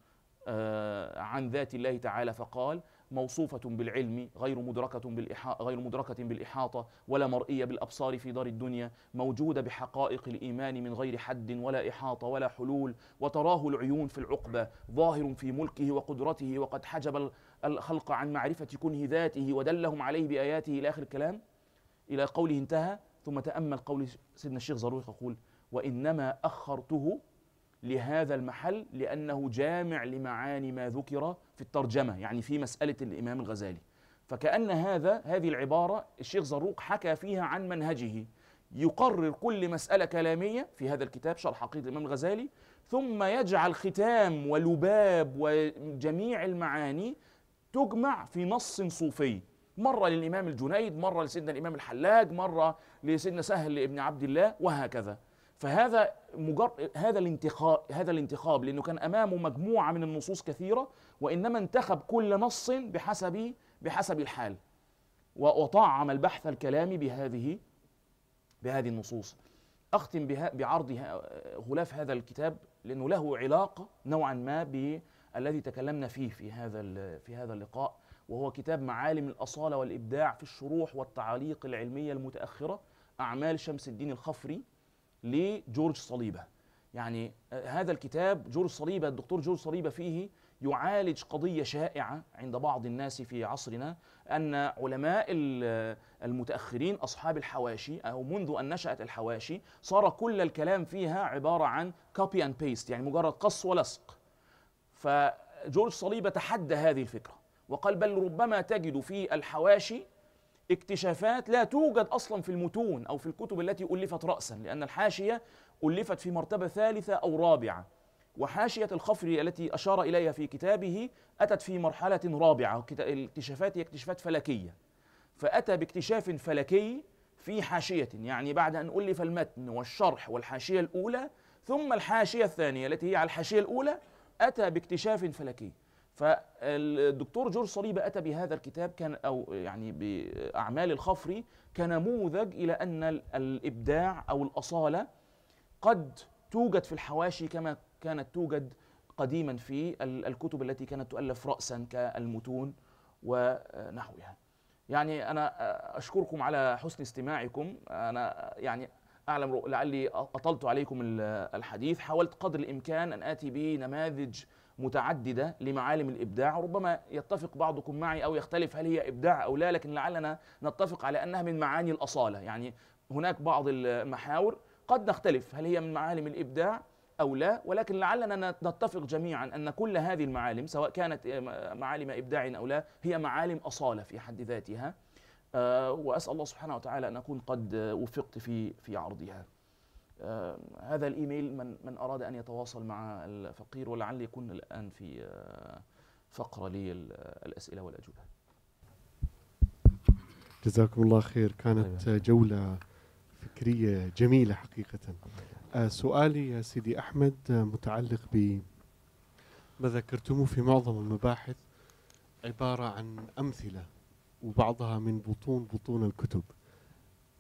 آه، عن ذات الله تعالى فقال موصوفة بالعلم غير مدركة بالإحاطة غير مدركة بالإحاطة ولا مرئية بالأبصار في دار الدنيا موجودة بحقائق الإيمان من غير حد ولا إحاطة ولا حلول وتراه العيون في العقبة ظاهر في ملكه وقدرته وقد حجب الخلق عن معرفة كنه ذاته ودلهم عليه بآياته إلى آخر الكلام إلى قوله انتهى ثم تأمل قول سيدنا الشيخ زروق يقول وإنما أخرته لهذا المحل لأنه جامع لمعاني ما ذكر في الترجمة يعني في مسألة الإمام الغزالي فكأن هذا هذه العبارة الشيخ زروق حكى فيها عن منهجه يقرر كل مسألة كلامية في هذا الكتاب شرح عقيدة الإمام الغزالي ثم يجعل ختام ولباب وجميع المعاني تجمع في نص صوفي مرة للإمام الجنيد مرة لسيدنا الإمام الحلاج مرة لسيدنا سهل ابن عبد الله وهكذا فهذا مجر... هذا الانتخاب هذا الانتخاب لانه كان امامه مجموعه من النصوص كثيره وانما انتخب كل نص بحسب بحسب الحال وطعم البحث الكلامي بهذه بهذه النصوص اختم بها بعرض غلاف هذا الكتاب لانه له علاقه نوعا ما بالذي تكلمنا فيه في هذا ال... في هذا اللقاء وهو كتاب معالم الاصاله والابداع في الشروح والتعاليق العلميه المتاخره اعمال شمس الدين الخفري لجورج صليبه يعني آه، هذا الكتاب جورج صليبه الدكتور جورج صليبه فيه يعالج قضيه شائعه عند بعض الناس في عصرنا ان علماء آه، المتاخرين اصحاب الحواشي او منذ ان نشات الحواشي صار كل الكلام فيها عباره عن كوبي اند بيست يعني مجرد قص ولصق فجورج صليبه تحدى هذه الفكره وقال بل ربما تجد في الحواشي اكتشافات لا توجد أصلا في المتون أو في الكتب التي ألفت رأسا لأن الحاشية ألفت في مرتبة ثالثة أو رابعة وحاشية الخفري التي أشار إليها في كتابه أتت في مرحلة رابعة الاكتشافات هي اكتشافات فلكية فأتى باكتشاف فلكي في حاشية يعني بعد أن ألف المتن والشرح والحاشية الأولى ثم الحاشية الثانية التي هي على الحاشية الأولى أتى باكتشاف فلكي فالدكتور جورج صليبة أتى بهذا الكتاب كان أو يعني بأعمال الخفري كنموذج إلى أن الإبداع أو الأصالة قد توجد في الحواشي كما كانت توجد قديما في الكتب التي كانت تؤلف رأسا كالمتون ونحوها يعني أنا أشكركم على حسن استماعكم أنا يعني أعلم لعلي أطلت عليكم الحديث حاولت قدر الإمكان أن آتي بنماذج متعددة لمعالم الإبداع ربما يتفق بعضكم معي أو يختلف هل هي إبداع أو لا لكن لعلنا نتفق على أنها من معاني الأصالة يعني هناك بعض المحاور قد نختلف هل هي من معالم الإبداع أو لا ولكن لعلنا نتفق جميعا أن كل هذه المعالم سواء كانت معالم إبداع أو لا هي معالم أصالة في حد ذاتها آه، وأسأل الله سبحانه وتعالى أن أكون قد وفقت في في عرضها آه، هذا الإيميل من, من أراد أن يتواصل مع الفقير ولعلي يكون الآن في آه، فقرة للأسئلة والأجوبة جزاكم الله خير كانت أيوة. جولة فكرية جميلة حقيقة آه، سؤالي يا سيدي أحمد متعلق ب ما ذكرتموه في معظم المباحث عبارة عن أمثلة وبعضها من بطون بطون الكتب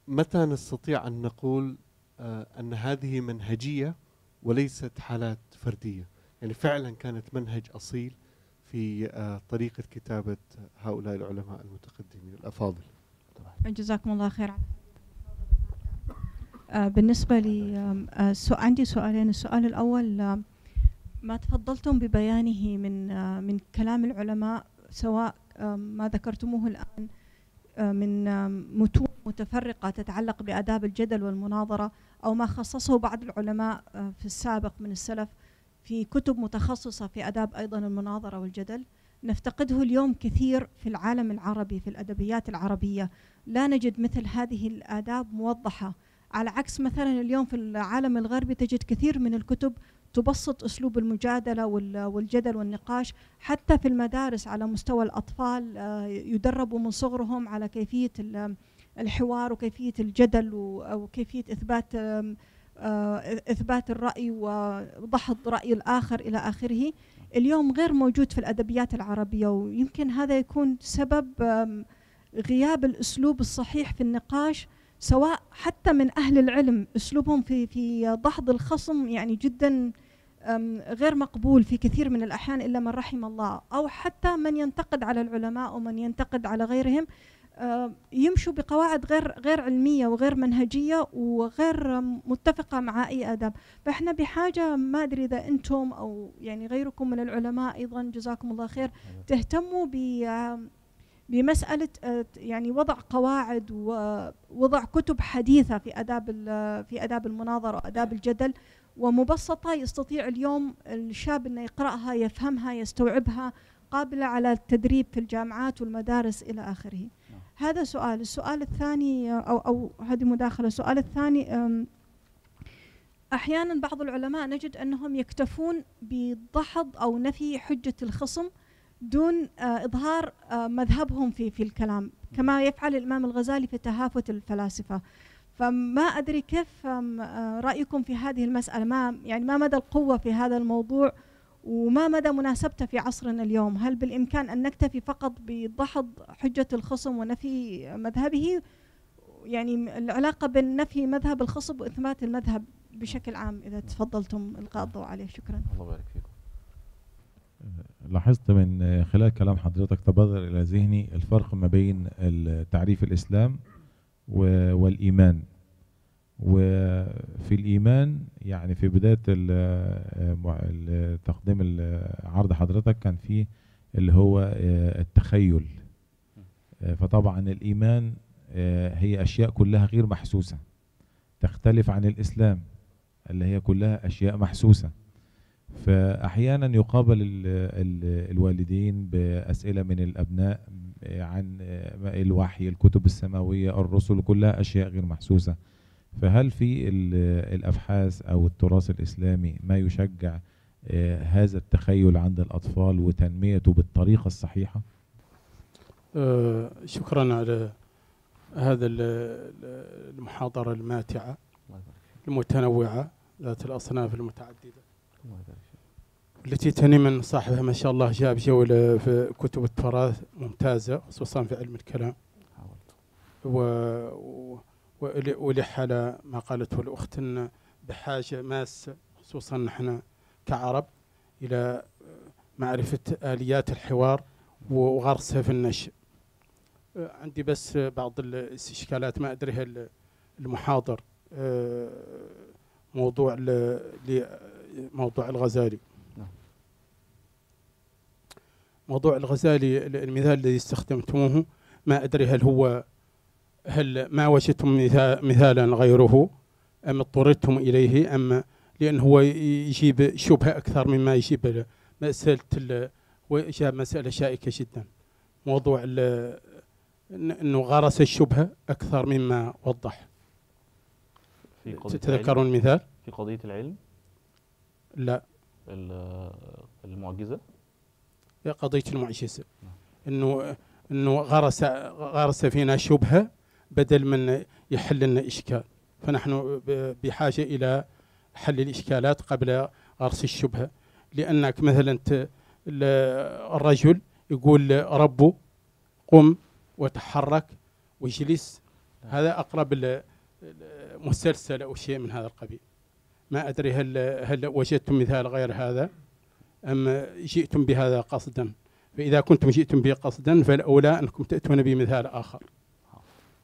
متى نستطيع أن نقول آه، أن هذه منهجية وليست حالات فردية يعني فعلا كانت منهج أصيل في آه، طريقة كتابة هؤلاء العلماء المتقدمين الأفاضل جزاكم الله خير آه، بالنسبة لي عندي سؤالين السؤال الأول ما تفضلتم ببيانه من من كلام العلماء سواء ما ذكرتموه الآن من متون متفرقة تتعلق بآداب الجدل والمناظرة أو ما خصصه بعض العلماء آه، في السابق من السلف في كتب متخصصة في أداب أيضا المناظرة والجدل نفتقده اليوم كثير في العالم العربي في الأدبيات العربية لا نجد مثل هذه الآداب موضحة على عكس مثلا اليوم في العالم الغربي تجد كثير من الكتب تبسط اسلوب المجادله والجدل والنقاش حتى في المدارس على مستوى الاطفال آه، يدربوا من صغرهم على كيفيه الحوار وكيفيه الجدل وكيفيه اثبات آه، اثبات الراي وضحض راي الاخر الى اخره اليوم غير موجود في الادبيات العربيه ويمكن هذا يكون سبب غياب الاسلوب الصحيح في النقاش سواء حتى من اهل العلم اسلوبهم في في دحض الخصم يعني جدا غير مقبول في كثير من الاحيان الا من رحم الله او حتى من ينتقد على العلماء ومن ينتقد على غيرهم آه، يمشوا بقواعد غير غير علميه وغير منهجيه وغير متفقه مع اي ادب، فاحنا بحاجه ما ادري اذا انتم او يعني غيركم من العلماء ايضا جزاكم الله خير أيوة. تهتموا ب بمساله آه، يعني وضع قواعد ووضع كتب حديثه في اداب في اداب المناظره واداب الجدل ومبسطه يستطيع اليوم الشاب انه يقراها يفهمها يستوعبها قابله على التدريب في الجامعات والمدارس الى اخره. هذا سؤال السؤال الثاني أو أو هذه مداخلة السؤال الثاني أحيانا بعض العلماء نجد أنهم يكتفون بضحض أو نفي حجة الخصم دون آه، إظهار آه، مذهبهم في في الكلام كما يفعل الإمام الغزالي في تهافت الفلاسفة فما أدري كيف آه، رأيكم في هذه المسألة ما يعني ما مدى القوة في هذا الموضوع وما مدى مناسبته في عصرنا اليوم هل بالإمكان أن نكتفي فقط بدحض حجة الخصم ونفي مذهبه يعني العلاقة بين نفي مذهب الخصم وإثبات المذهب بشكل عام إذا تفضلتم إلقاء الضوء عليه شكرا الله يبارك فيكم أه، لاحظت من خلال كلام حضرتك تبادر إلى ذهني الفرق ما بين تعريف الإسلام والإيمان وفي الإيمان يعني في بداية آه، تقديم آه، عرض حضرتك كان في اللي هو آه، التخيل فطبعا الإيمان هي أشياء كلها غير محسوسة تختلف عن الإسلام اللي هي كلها أشياء محسوسة فأحيانا يقابل الوالدين بأسئلة من الأبناء عن الوحي الكتب السماوية الرسل كلها أشياء غير محسوسة فهل في الابحاث او التراث الاسلامي ما يشجع آه، هذا التخيل عند الاطفال وتنميته بالطريقه الصحيحه؟ آه، شكرا على هذا المحاضره الماتعه المتنوعه ذات الاصناف المتعدده التي تني من صاحبها ما شاء الله جاب جوله في كتب التراث ممتازه خصوصا في علم الكلام و... و... ولح على ما قالته الأخت أن بحاجة ماسة خصوصا نحن كعرب إلى معرفة آليات الحوار وغرسها في النشء عندي بس بعض الاستشكالات ما أدري هل المحاضر آه، موضوع موضوع الغزالي نعم. موضوع الغزالي المثال الذي استخدمتموه ما أدري هل هو هل ما وجدتم مثالا غيره أم اضطررتم إليه أم لأن هو يجيب شبهة أكثر مما يجيب مسألة وجاء مسألة شائكة جدا موضوع أنه غرس الشبهة أكثر مما وضح في قضية تتذكرون المثال؟ في قضية العلم؟ لا المعجزة؟ قضية المعجزة أنه أنه غرس غرس فينا شبهة بدل من يحل لنا إشكال فنحن بحاجة إلى حل الإشكالات قبل غرس الشبهة لأنك مثلا الرجل يقول ربه قم وتحرك واجلس هذا أقرب مسلسل أو شيء من هذا القبيل ما أدري هل هل وجدتم مثال غير هذا أم جئتم بهذا قصدا فإذا كنتم جئتم به قصدا فالأولى أنكم تأتون بمثال آخر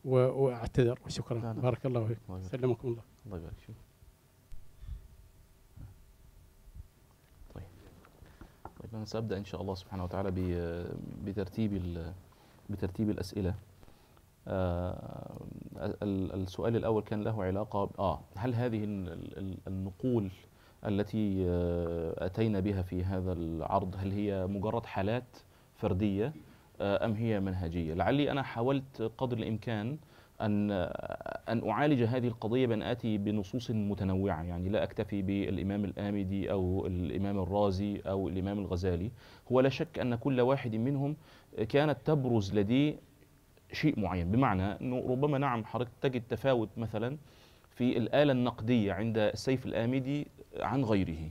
واعتذر وشكرا لا لا. بارك الله فيك سلمكم الله الله يبارك فيك طيب طيب انا سابدا ان شاء الله سبحانه وتعالى بترتيب بترتيب الاسئله آه السؤال الاول كان له علاقه اه هل هذه النقول التي آه، اتينا بها في هذا العرض هل هي مجرد حالات فرديه آه، أم هي منهجية لعلي أنا حاولت قدر الإمكان أن آه، أن أعالج هذه القضية بأن آتي بنصوص متنوعة يعني لا أكتفي بالإمام الآمدي أو الإمام الرازي أو الإمام الغزالي هو لا شك أن كل واحد منهم كانت تبرز لديه شيء معين بمعنى أنه ربما نعم حضرتك تجد تفاوت مثلا في الآلة النقدية عند السيف الآمدي عن غيره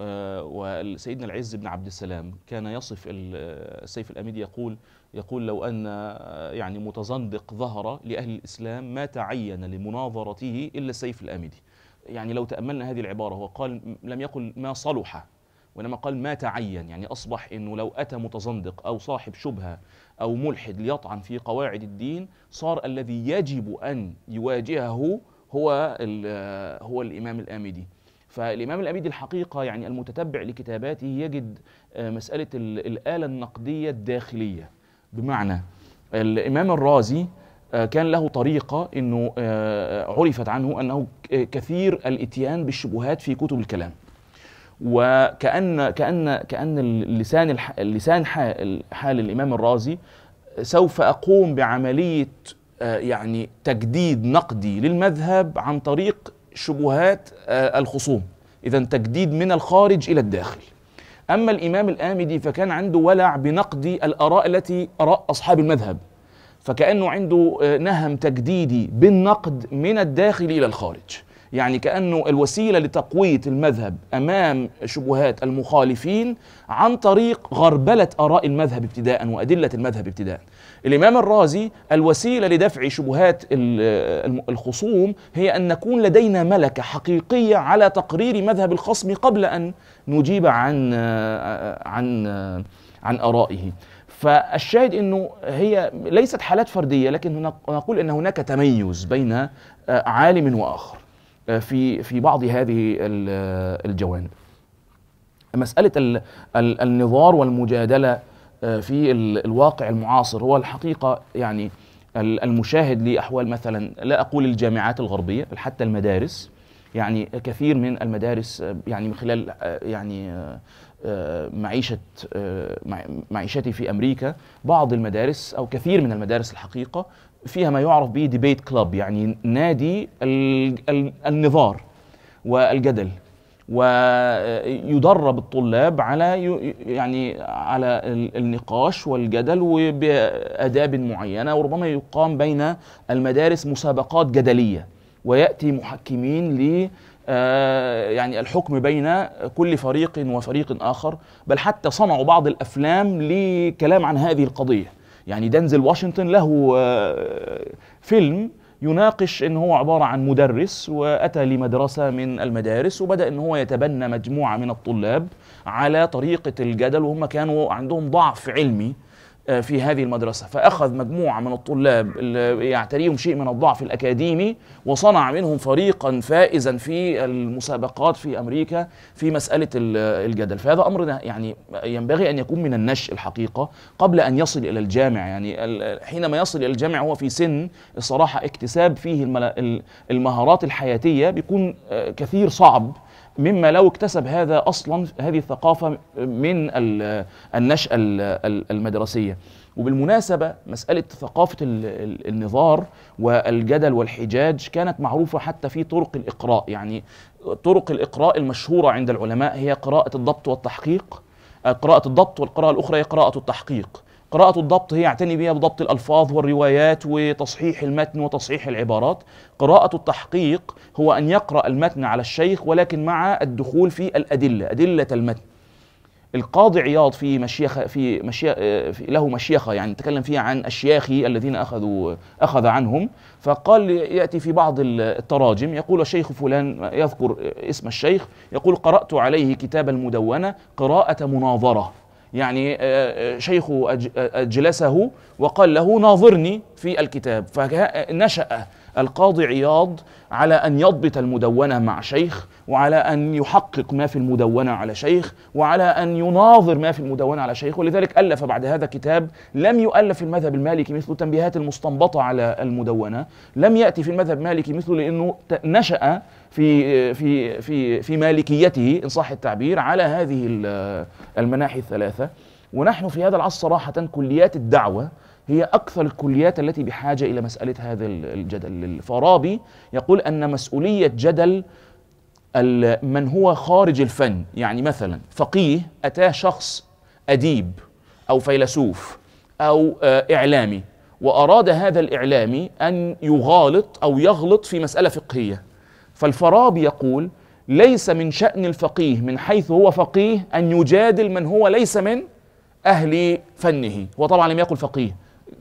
آه، وسيدنا العز بن عبد السلام كان يصف السيف آه، الأميد يقول يقول لو أن آه، يعني متزندق ظهر لأهل الإسلام ما تعين لمناظرته إلا السيف الأميدي يعني لو تأملنا هذه العبارة هو قال لم يقل ما صلح وإنما قال ما تعين يعني أصبح أنه لو أتى متزندق أو صاحب شبهة أو ملحد ليطعن في قواعد الدين صار الذي يجب أن يواجهه هو هو الإمام الآمدي فالإمام الأبيدي الحقيقة يعني المتتبع لكتاباته يجد آه، مسألة الآلة النقدية الداخلية بمعنى الإمام الرازي آه، كان له طريقة أنه آه، عرفت عنه أنه كثير الإتيان بالشبهات في كتب الكلام وكأن كأن كأن اللسان اللسان حال, حال الإمام الرازي سوف أقوم بعملية يعني تجديد نقدي للمذهب عن طريق شبهات آه، الخصوم إذا تجديد من الخارج إلى الداخل أما الإمام الآمدي فكان عنده ولع بنقد الآراء التي آراء أصحاب المذهب فكأنه عنده آه، نهم تجديدي بالنقد من الداخل إلى الخارج يعني كأنه الوسيلة لتقوية المذهب أمام شبهات المخالفين عن طريق غربلة آراء المذهب ابتداء وأدلة المذهب ابتداء الإمام الرازي الوسيلة لدفع شبهات الخصوم هي أن نكون لدينا ملكة حقيقية على تقرير مذهب الخصم قبل أن نجيب عن عن عن, عن آرائه فالشاهد انه هي ليست حالات فرديه لكن نقول ان هناك تميز بين آه، عالم واخر آه، في في بعض هذه آه، الجوانب. مسألة النظار والمجادلة آه، في الواقع المعاصر هو الحقيقة يعني المشاهد لأحوال مثلا لا أقول الجامعات الغربية بل حتى المدارس يعني كثير من المدارس يعني من خلال يعني معيشة معيشتي في أمريكا بعض المدارس أو كثير من المدارس الحقيقة فيها ما يعرف به ديبيت كلاب يعني نادي النظار والجدل ويدرب الطلاب على يعني على النقاش والجدل وبآداب معينة وربما يقام بين المدارس مسابقات جدلية ويأتي محكمين ل آه، يعني الحكم بين كل فريق وفريق آخر بل حتى صنعوا بعض الأفلام لكلام عن هذه القضية يعني دنزل واشنطن له آه، فيلم يناقش ان هو عباره عن مدرس واتى لمدرسه من المدارس وبدا ان هو يتبنى مجموعه من الطلاب على طريقه الجدل وهم كانوا عندهم ضعف علمي آه، في هذه المدرسة فأخذ مجموعة من الطلاب اللي يعتريهم شيء من الضعف الأكاديمي وصنع منهم فريقا فائزا في المسابقات في أمريكا في مسألة الجدل فهذا أمر يعني ينبغي أن يكون من النشء الحقيقة قبل أن يصل إلى الجامع يعني حينما يصل إلى الجامع هو في سن الصراحة اكتساب فيه المهارات الحياتية بيكون آه، كثير صعب مما لو اكتسب هذا اصلا هذه الثقافه من النشاه المدرسيه وبالمناسبه مساله ثقافه النظار والجدل والحجاج كانت معروفه حتى في طرق الاقراء يعني طرق الاقراء المشهوره عند العلماء هي قراءه الضبط والتحقيق قراءه الضبط والقراءه الاخرى هي قراءه التحقيق قراءة الضبط هي اعتني بها بضبط الألفاظ والروايات وتصحيح المتن وتصحيح العبارات قراءة التحقيق هو أن يقرأ المتن على الشيخ ولكن مع الدخول في الأدلة أدلة المتن القاضي عياض في مشيخة في في له مشيخة يعني تكلم فيها عن أشياخه الذين أخذوا أخذ عنهم فقال يأتي في بعض التراجم يقول الشيخ فلان يذكر اسم الشيخ يقول قرأت عليه كتاب المدونة قراءة مناظرة يعني آه، آه، شيخه آه، أجلسه وقال له ناظرني في الكتاب فنشأ القاضي عياض على أن يضبط المدونة مع شيخ وعلى أن يحقق ما في المدونة على شيخ وعلى أن يناظر ما في المدونة على شيخ ولذلك ألف بعد هذا كتاب لم يؤلف في المذهب المالكي مثل تنبيهات المستنبطة على المدونة لم يأتي في المذهب المالكي مثله لأنه نشأ في في في في مالكيته إن صح التعبير على هذه المناحي الثلاثة ونحن في هذا العصر صراحة كليات الدعوة هي أكثر الكليات التي بحاجة إلى مسألة هذا الجدل الفارابي يقول أن مسؤولية جدل من هو خارج الفن يعني مثلا فقيه أتاه شخص أديب أو فيلسوف أو آه، إعلامي وأراد هذا الإعلامي أن يغالط أو يغلط في مسألة فقهية فالفارابي يقول ليس من شأن الفقيه من حيث هو فقيه أن يجادل من هو ليس من أهل فنه هو طبعا لم يقل فقيه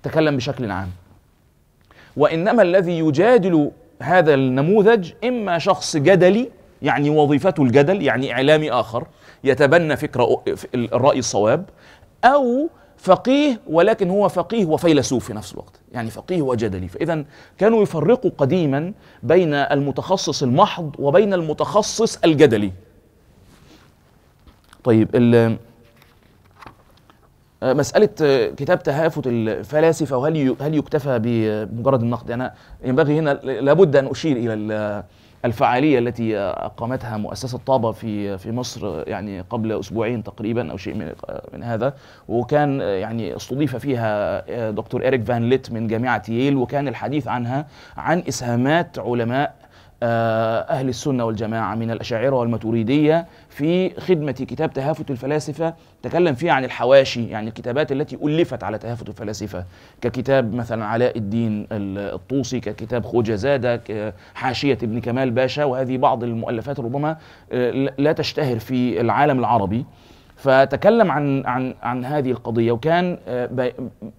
تكلم بشكل عام وانما الذي يجادل هذا النموذج اما شخص جدلي يعني وظيفته الجدل يعني اعلامي اخر يتبنى فكره الراي الصواب او فقيه ولكن هو فقيه وفيلسوف في نفس الوقت يعني فقيه وجدلي فاذا كانوا يفرقوا قديما بين المتخصص المحض وبين المتخصص الجدلي طيب آه، مسألة آه، كتاب تهافت الفلاسفة وهل هل يكتفى بمجرد النقد أنا ينبغي هنا لابد أن أشير إلى الفعالية التي أقامتها مؤسسة طابة في في مصر يعني قبل أسبوعين تقريبا أو شيء من آه، من هذا وكان يعني استضيف فيها دكتور إيريك فان ليت من جامعة ييل وكان الحديث عنها عن إسهامات علماء آه، أهل السنة والجماعة من الأشاعرة والماتوريدية في خدمة كتاب تهافت الفلاسفة تكلم فيه عن الحواشي يعني الكتابات التي ألفت على تهافت الفلاسفة ككتاب مثلا علاء الدين الطوسي ككتاب خوجة زادة حاشية ابن كمال باشا وهذه بعض المؤلفات ربما آه، لا تشتهر في العالم العربي فتكلم عن عن عن هذه القضيه وكان آه،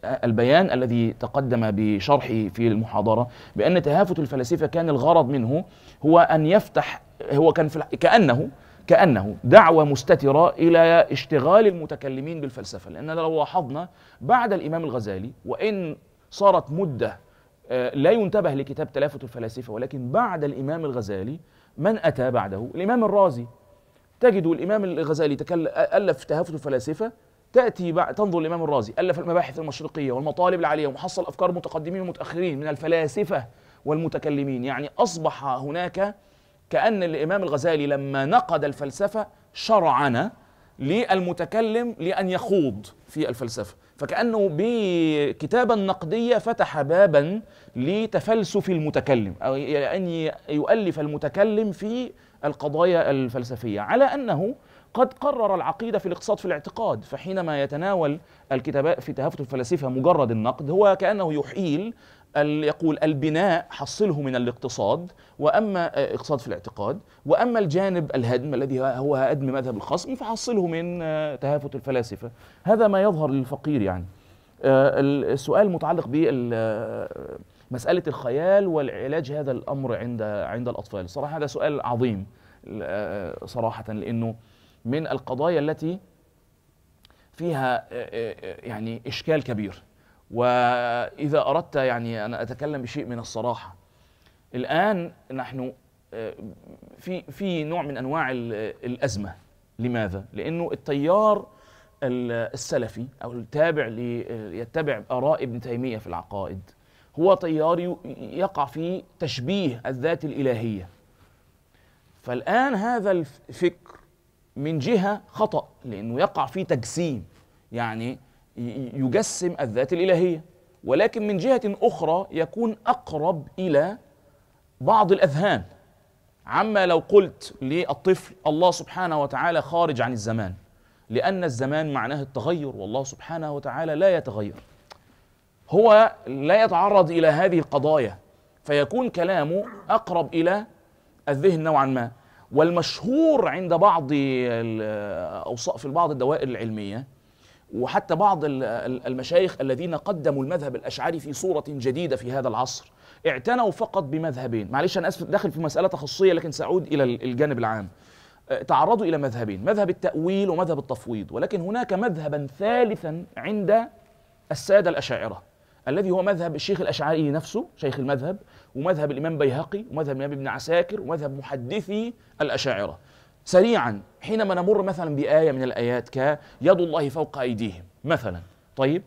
البيان الذي تقدم بشرحه في المحاضره بان تهافت الفلاسفه كان الغرض منه هو ان يفتح هو كان كانه كأنه دعوة مستترة إلى اشتغال المتكلمين بالفلسفة لأننا لو لاحظنا بعد الإمام الغزالي وإن صارت مدة آه، لا ينتبه لكتاب تلافت الفلاسفة ولكن بعد الإمام الغزالي من أتى بعده؟ الإمام الرازي تجد الإمام الغزالي ألف تهافت الفلاسفة تأتي بعد تنظر الإمام الرازي ألف المباحث المشرقية والمطالب العالية ومحصل أفكار متقدمين ومتأخرين من الفلاسفة والمتكلمين يعني أصبح هناك كأن الإمام الغزالي لما نقد الفلسفة شرعنا للمتكلم لأن يخوض في الفلسفة فكأنه بكتابة نقدية فتح بابا لتفلسف المتكلم أو يعني أن يؤلف المتكلم في القضايا الفلسفية على أنه قد قرر العقيدة في الاقتصاد في الاعتقاد فحينما يتناول الكتابات في تهافت الفلاسفة مجرد النقد هو كأنه يحيل يقول البناء حصله من الاقتصاد واما آه، اقتصاد في الاعتقاد واما الجانب الهدم الذي هو هدم مذهب الخصم فحصله من آه، تهافت الفلاسفه هذا ما يظهر للفقير يعني آه، السؤال متعلق بال مساله الخيال والعلاج هذا الامر عند عند الاطفال صراحه هذا سؤال عظيم آه، صراحه لانه من القضايا التي فيها آه، آه، يعني اشكال كبير واذا اردت يعني انا اتكلم بشيء من الصراحه الان نحن في في نوع من انواع الازمه لماذا لانه التيار السلفي او التابع يتبع اراء ابن تيميه في العقائد هو تيار يقع في تشبيه الذات الإلهية فالآن هذا الفكر من جهة خطأ لأنه يقع في تجسيم يعني يجسم الذات الإلهية ولكن من جهة أخرى يكون أقرب إلى بعض الأذهان عما لو قلت للطفل الله سبحانه وتعالى خارج عن الزمان لأن الزمان معناه التغير والله سبحانه وتعالى لا يتغير هو لا يتعرض الى هذه القضايا فيكون كلامه اقرب الى الذهن نوعا ما والمشهور عند بعض في بعض الدوائر العلميه وحتى بعض المشايخ الذين قدموا المذهب الاشعري في صوره جديده في هذا العصر اعتنوا فقط بمذهبين معلش انا اسف داخل في مساله تخصصيه لكن ساعود الى الجانب العام أه، تعرضوا الى مذهبين مذهب التاويل ومذهب التفويض ولكن هناك مذهبا ثالثا عند الساده الاشاعره الذي هو مذهب الشيخ الأشعري نفسه شيخ المذهب ومذهب الإمام بيهقي ومذهب الإمام ابن عساكر ومذهب محدثي الأشاعرة سريعا حينما نمر مثلا بآية من الآيات كيد الله فوق أيديهم مثلا طيب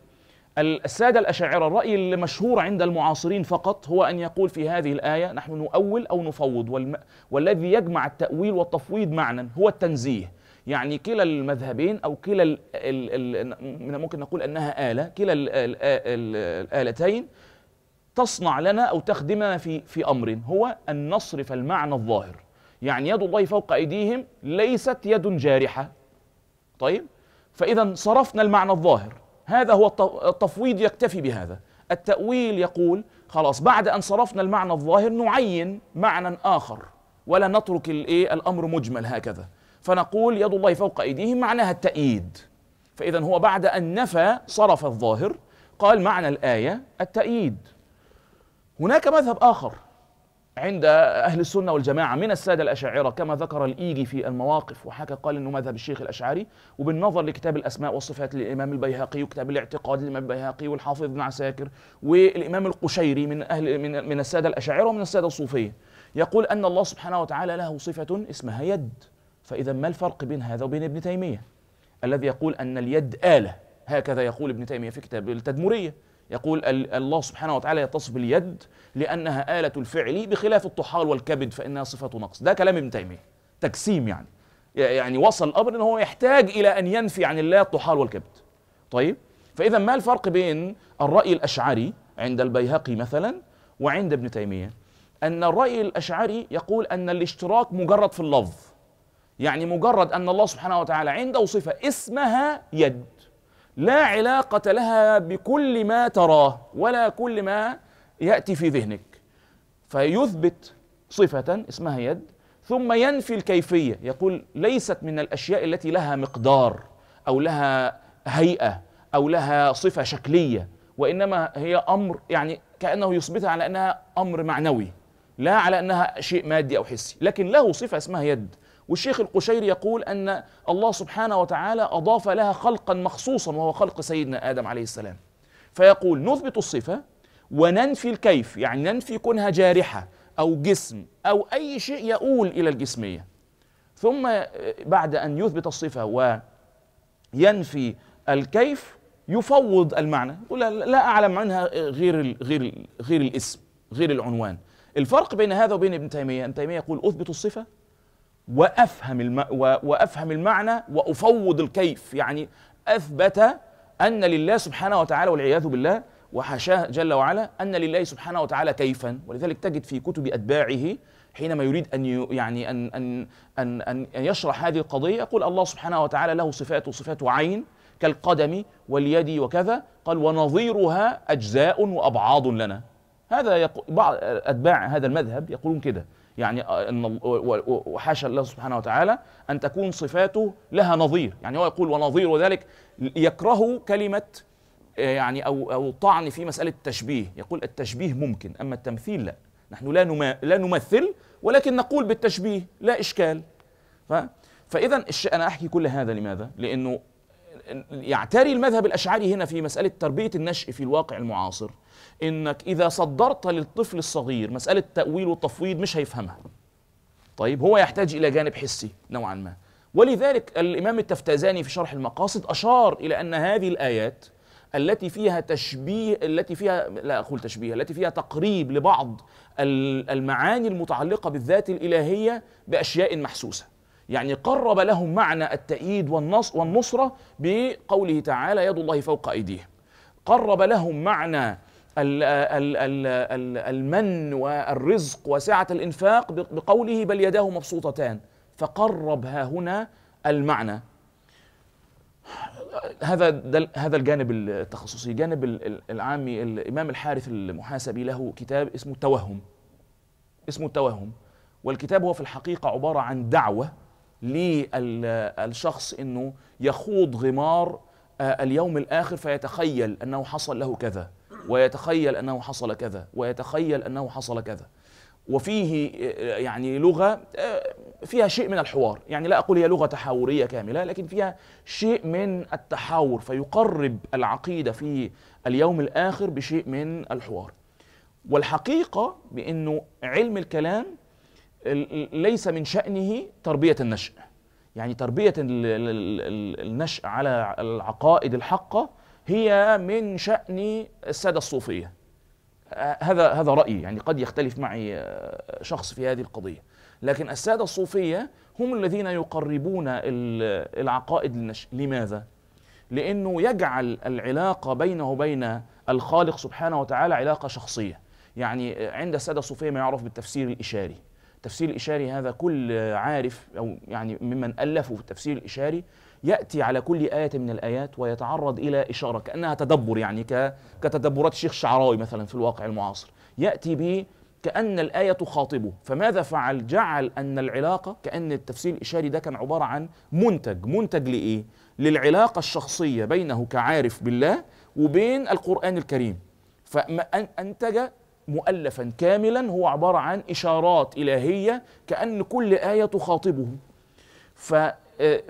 السادة الأشاعرة الرأي المشهور عند المعاصرين فقط هو أن يقول في هذه الآية نحن نؤول أو نفوض والذي يجمع التأويل والتفويض معنا هو التنزيه يعني كلا المذهبين أو كلا ال ال ممكن نقول أنها آلة كلا الآلتين تصنع لنا أو تخدمنا في في أمر هو أن نصرف المعنى الظاهر يعني يد الله فوق أيديهم ليست يد جارحة طيب فإذا صرفنا المعنى الظاهر هذا هو التفويض يكتفي بهذا التأويل يقول خلاص بعد أن صرفنا المعنى الظاهر نعين معنى آخر ولا نترك الايه الأمر مجمل هكذا فنقول يد الله فوق أيديهم معناها التأييد فإذا هو بعد أن نفى صرف الظاهر قال معنى الآية التأييد هناك مذهب آخر عند أهل السنة والجماعة من السادة الأشاعرة كما ذكر الإيجي في المواقف وحكى قال أنه مذهب الشيخ الأشعري وبالنظر لكتاب الأسماء والصفات للإمام البيهقي وكتاب الاعتقاد للإمام البيهقي والحافظ بن عساكر والإمام القشيري من أهل من, من السادة الأشاعرة ومن السادة الصوفية يقول أن الله سبحانه وتعالى له صفة اسمها يد فإذا ما الفرق بين هذا وبين ابن تيمية الذي يقول أن اليد آلة هكذا يقول ابن تيمية في كتاب التدمرية يقول الله سبحانه وتعالى يتصف باليد لأنها آلة الفعل بخلاف الطحال والكبد فإنها صفة نقص ده كلام ابن تيمية تجسيم يعني يعني وصل الأمر أنه يحتاج إلى أن ينفي عن الله الطحال والكبد طيب فإذا ما الفرق بين الرأي الأشعري عند البيهقي مثلا وعند ابن تيمية أن الرأي الأشعري يقول أن الاشتراك مجرد في اللفظ يعني مجرد أن الله سبحانه وتعالى عنده صفة اسمها يد لا علاقة لها بكل ما تراه ولا كل ما يأتي في ذهنك فيثبت صفة اسمها يد ثم ينفي الكيفية يقول ليست من الأشياء التي لها مقدار أو لها هيئة أو لها صفة شكلية وإنما هي أمر يعني كأنه يثبتها على أنها أمر معنوي لا على أنها شيء مادي أو حسي لكن له صفة اسمها يد والشيخ القشيري يقول أن الله سبحانه وتعالى أضاف لها خلقا مخصوصا وهو خلق سيدنا آدم عليه السلام فيقول نثبت الصفة وننفي الكيف يعني ننفي كونها جارحة أو جسم أو أي شيء يؤول إلى الجسمية ثم بعد أن يثبت الصفة وينفي الكيف يفوض المعنى يقول لا أعلم عنها غير غير غير الاسم غير العنوان الفرق بين هذا وبين ابن تيمية ابن تيمية يقول أثبت الصفة وافهم الم... و... وافهم المعنى وافوض الكيف يعني اثبت ان لله سبحانه وتعالى والعياذ بالله وحاشاه جل وعلا ان لله سبحانه وتعالى كيفا ولذلك تجد في كتب اتباعه حينما يريد ان يعني ان ان ان, أن يشرح هذه القضيه يقول الله سبحانه وتعالى له صفات وصفات عين كالقدم واليد وكذا قال ونظيرها اجزاء وابعاض لنا هذا يقول بعض اتباع هذا المذهب يقولون كده يعني آه، ان وحاشا الله سبحانه وتعالى ان تكون صفاته لها نظير يعني هو يقول ونظير ذلك يكره كلمه آه، يعني او او طعن في مساله التشبيه يقول التشبيه ممكن اما التمثيل لا نحن لا لا نمثل ولكن نقول بالتشبيه لا اشكال ف فاذا انا احكي كل هذا لماذا لانه يعتري المذهب الاشعري هنا في مساله تربيه النشء في الواقع المعاصر انك اذا صدرت للطفل الصغير مساله تاويل وتفويض مش هيفهمها طيب هو يحتاج الى جانب حسي نوعا ما ولذلك الامام التفتازاني في شرح المقاصد اشار الى ان هذه الايات التي فيها تشبيه التي فيها لا اقول تشبيه التي فيها تقريب لبعض المعاني المتعلقه بالذات الالهيه باشياء محسوسه يعني قرب لهم معنى التأييد والنص والنصرة بقوله تعالى يد الله فوق أيديهم قرب لهم معنى المن والرزق وسعة الإنفاق بقوله بل يداه مبسوطتان فقرب ها هنا المعنى هذا هذا الجانب التخصصي جانب العامي الامام الحارث المحاسبي له كتاب اسمه التوهم اسمه التوهم والكتاب هو في الحقيقه عباره عن دعوه للشخص انه يخوض غمار آه، اليوم الاخر فيتخيل انه حصل له كذا ويتخيل انه حصل كذا ويتخيل انه حصل كذا وفيه يعني لغه فيها شيء من الحوار يعني لا اقول هي لغه تحاوريه كامله لكن فيها شيء من التحاور فيقرب العقيده في اليوم الاخر بشيء من الحوار والحقيقه بانه علم الكلام ليس من شانه تربيه النشء يعني تربيه النشا على العقائد الحقه هي من شأن السادة الصوفية آه، هذا هذا رأيي يعني قد يختلف معي آه، شخص في هذه القضية لكن السادة الصوفية هم الذين يقربون العقائد للنشء لماذا؟ لأنه يجعل العلاقة بينه وبين الخالق سبحانه وتعالى علاقة شخصية يعني آه، عند السادة الصوفية ما يعرف بالتفسير الإشاري التفسير الإشاري هذا كل عارف أو يعني ممن ألفوا في التفسير الإشاري يأتي على كل آية من الآيات ويتعرض إلى إشارة كأنها تدبر يعني كتدبرات الشيخ الشعراوي مثلا في الواقع المعاصر يأتي به كأن الآية تخاطبه فماذا فعل؟ جعل أن العلاقة كأن التفسير الإشاري ده كان عبارة عن منتج منتج لإيه؟ للعلاقة الشخصية بينه كعارف بالله وبين القرآن الكريم فأنتج مؤلفا كاملا هو عبارة عن إشارات إلهية كأن كل آية تخاطبه ف آه،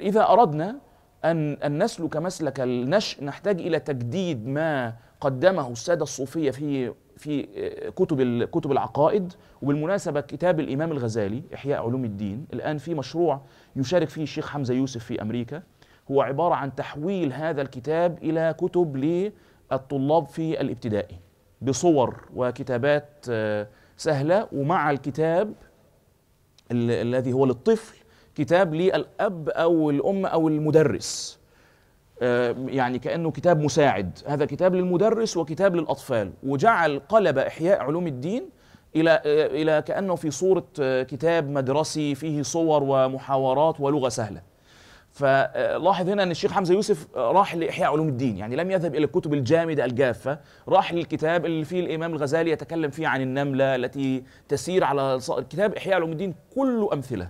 إذا أردنا أن أن نسلك مسلك النشء نحتاج إلى تجديد ما قدمه السادة الصوفية في في آه، كتب كتب العقائد وبالمناسبة كتاب الإمام الغزالي إحياء علوم الدين الآن في مشروع يشارك فيه الشيخ حمزة يوسف في أمريكا هو عبارة عن تحويل هذا الكتاب إلى كتب للطلاب في الابتدائي بصور وكتابات آه، سهلة ومع الكتاب الذي هو للطفل كتاب للاب او الام او المدرس آه، يعني كانه كتاب مساعد هذا كتاب للمدرس وكتاب للاطفال وجعل قلب احياء علوم الدين الى آه، الى كانه في صوره آه، كتاب مدرسي فيه صور ومحاورات ولغه سهله فلاحظ هنا ان الشيخ حمزه يوسف راح لاحياء علوم الدين يعني لم يذهب الى الكتب الجامده الجافه راح للكتاب اللي فيه الامام الغزالي يتكلم فيه عن النمله التي تسير على كتاب احياء علوم الدين كله امثله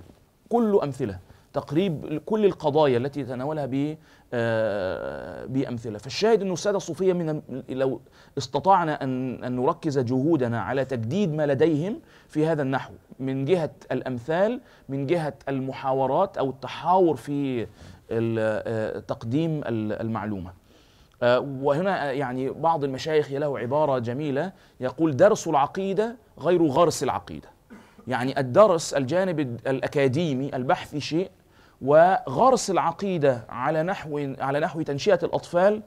كله أمثلة تقريب كل القضايا التي يتناولها آه، بأمثلة فالشاهد أن السادة الصوفية من لو استطعنا أن, أن نركز جهودنا على تجديد ما لديهم في هذا النحو من جهة الأمثال من جهة المحاورات أو التحاور في آه، تقديم المعلومة آه، وهنا يعني بعض المشايخ له عبارة جميلة يقول درس العقيدة غير غرس العقيدة يعني الدرس الجانب الأكاديمي البحث شيء وغرس العقيدة على نحو على نحو تنشئة الأطفال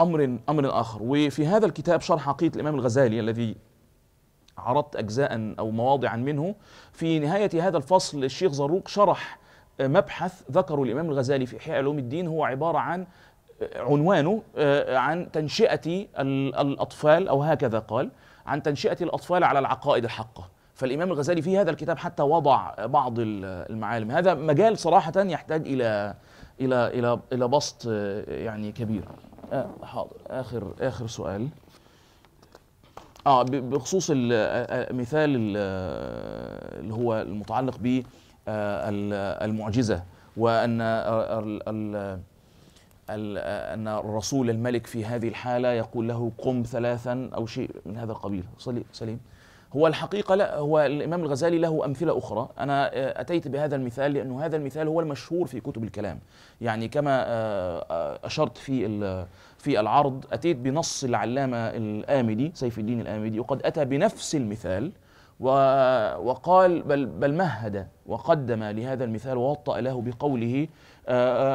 أمر أمر آخر وفي هذا الكتاب شرح عقيدة الإمام الغزالي الذي عرضت أجزاء أو مواضعا منه في نهاية هذا الفصل الشيخ زروق شرح مبحث ذكره الإمام الغزالي في إحياء علوم الدين هو عبارة عن عنوانه آه، عن تنشئة الأطفال أو هكذا قال عن تنشئة الأطفال على العقائد الحقة فالإمام الغزالي في هذا الكتاب حتى وضع بعض المعالم هذا مجال صراحة يحتاج إلى إلى إلى إلى بسط يعني كبير آه حاضر آخر آخر سؤال اه بخصوص مثال اللي هو المتعلق ب آه، المعجزه وان ان الرسول الملك في هذه الحاله يقول له قم ثلاثا او شيء من هذا القبيل سليم هو الحقيقة لا هو الإمام الغزالي له أمثلة أخرى أنا آه، أتيت بهذا المثال لأنه هذا المثال هو المشهور في كتب الكلام يعني كما آه، آه، أشرت في في العرض أتيت بنص العلامة الآمدي سيف الدين الآمدي وقد أتى بنفس المثال وقال بل, بل مهد وقدم لهذا المثال ووطأ له بقوله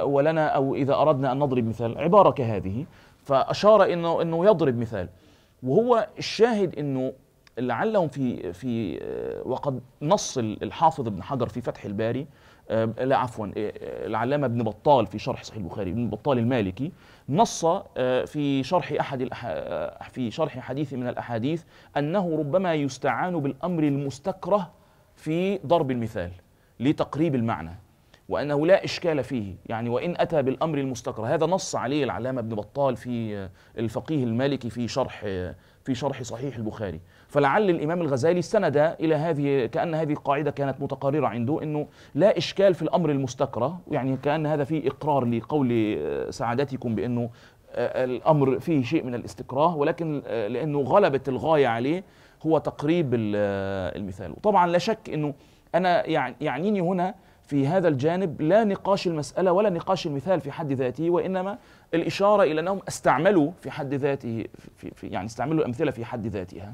ولنا أو إذا أردنا أن نضرب مثال عبارة كهذه فأشار إنه, إنه يضرب مثال وهو الشاهد إنه لعلهم في في آه، وقد نص الحافظ ابن حجر في فتح الباري آه، لا عفوا آه، العلامه ابن بطال في شرح صحيح البخاري ابن بطال المالكي نص في شرح احد في شرح حديث من الاحاديث انه ربما يستعان بالامر المستكره في ضرب المثال لتقريب المعنى وانه لا اشكال فيه يعني وان اتى بالامر المستكره هذا نص عليه العلامه ابن بطال في الفقيه المالكي في شرح في شرح صحيح البخاري فلعل الإمام الغزالي استند إلى هذه كأن هذه القاعده كانت متقررة عنده أنه لا إشكال في الأمر المستكره يعني كأن هذا فيه إقرار لقول آه، سعادتكم بأنه آه، الأمر فيه شيء من الاستكراه ولكن آه، لأنه غلبت الغاية عليه هو تقريب المثال وطبعا لا شك أنه أنا يعني- يعنيني هنا في هذا الجانب لا نقاش المسألة ولا نقاش المثال في حد ذاته وإنما الإشارة إلى أنهم استعملوا في حد ذاته في في يعني استعملوا الأمثلة في حد ذاتها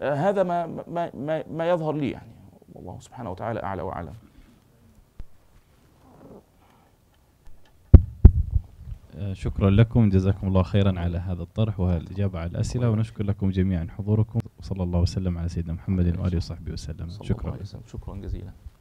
آه، هذا ما ما ما, ما يظهر لي يعني والله سبحانه وتعالى اعلى واعلم آه، شكرا لكم جزاكم الله خيرا على هذا الطرح والإجابة على الأسئلة ونشكر لكم جميعا حضوركم وصلى الله وسلم على سيدنا محمد وآله وصحبه وسلم شكرا شكرا جزيلا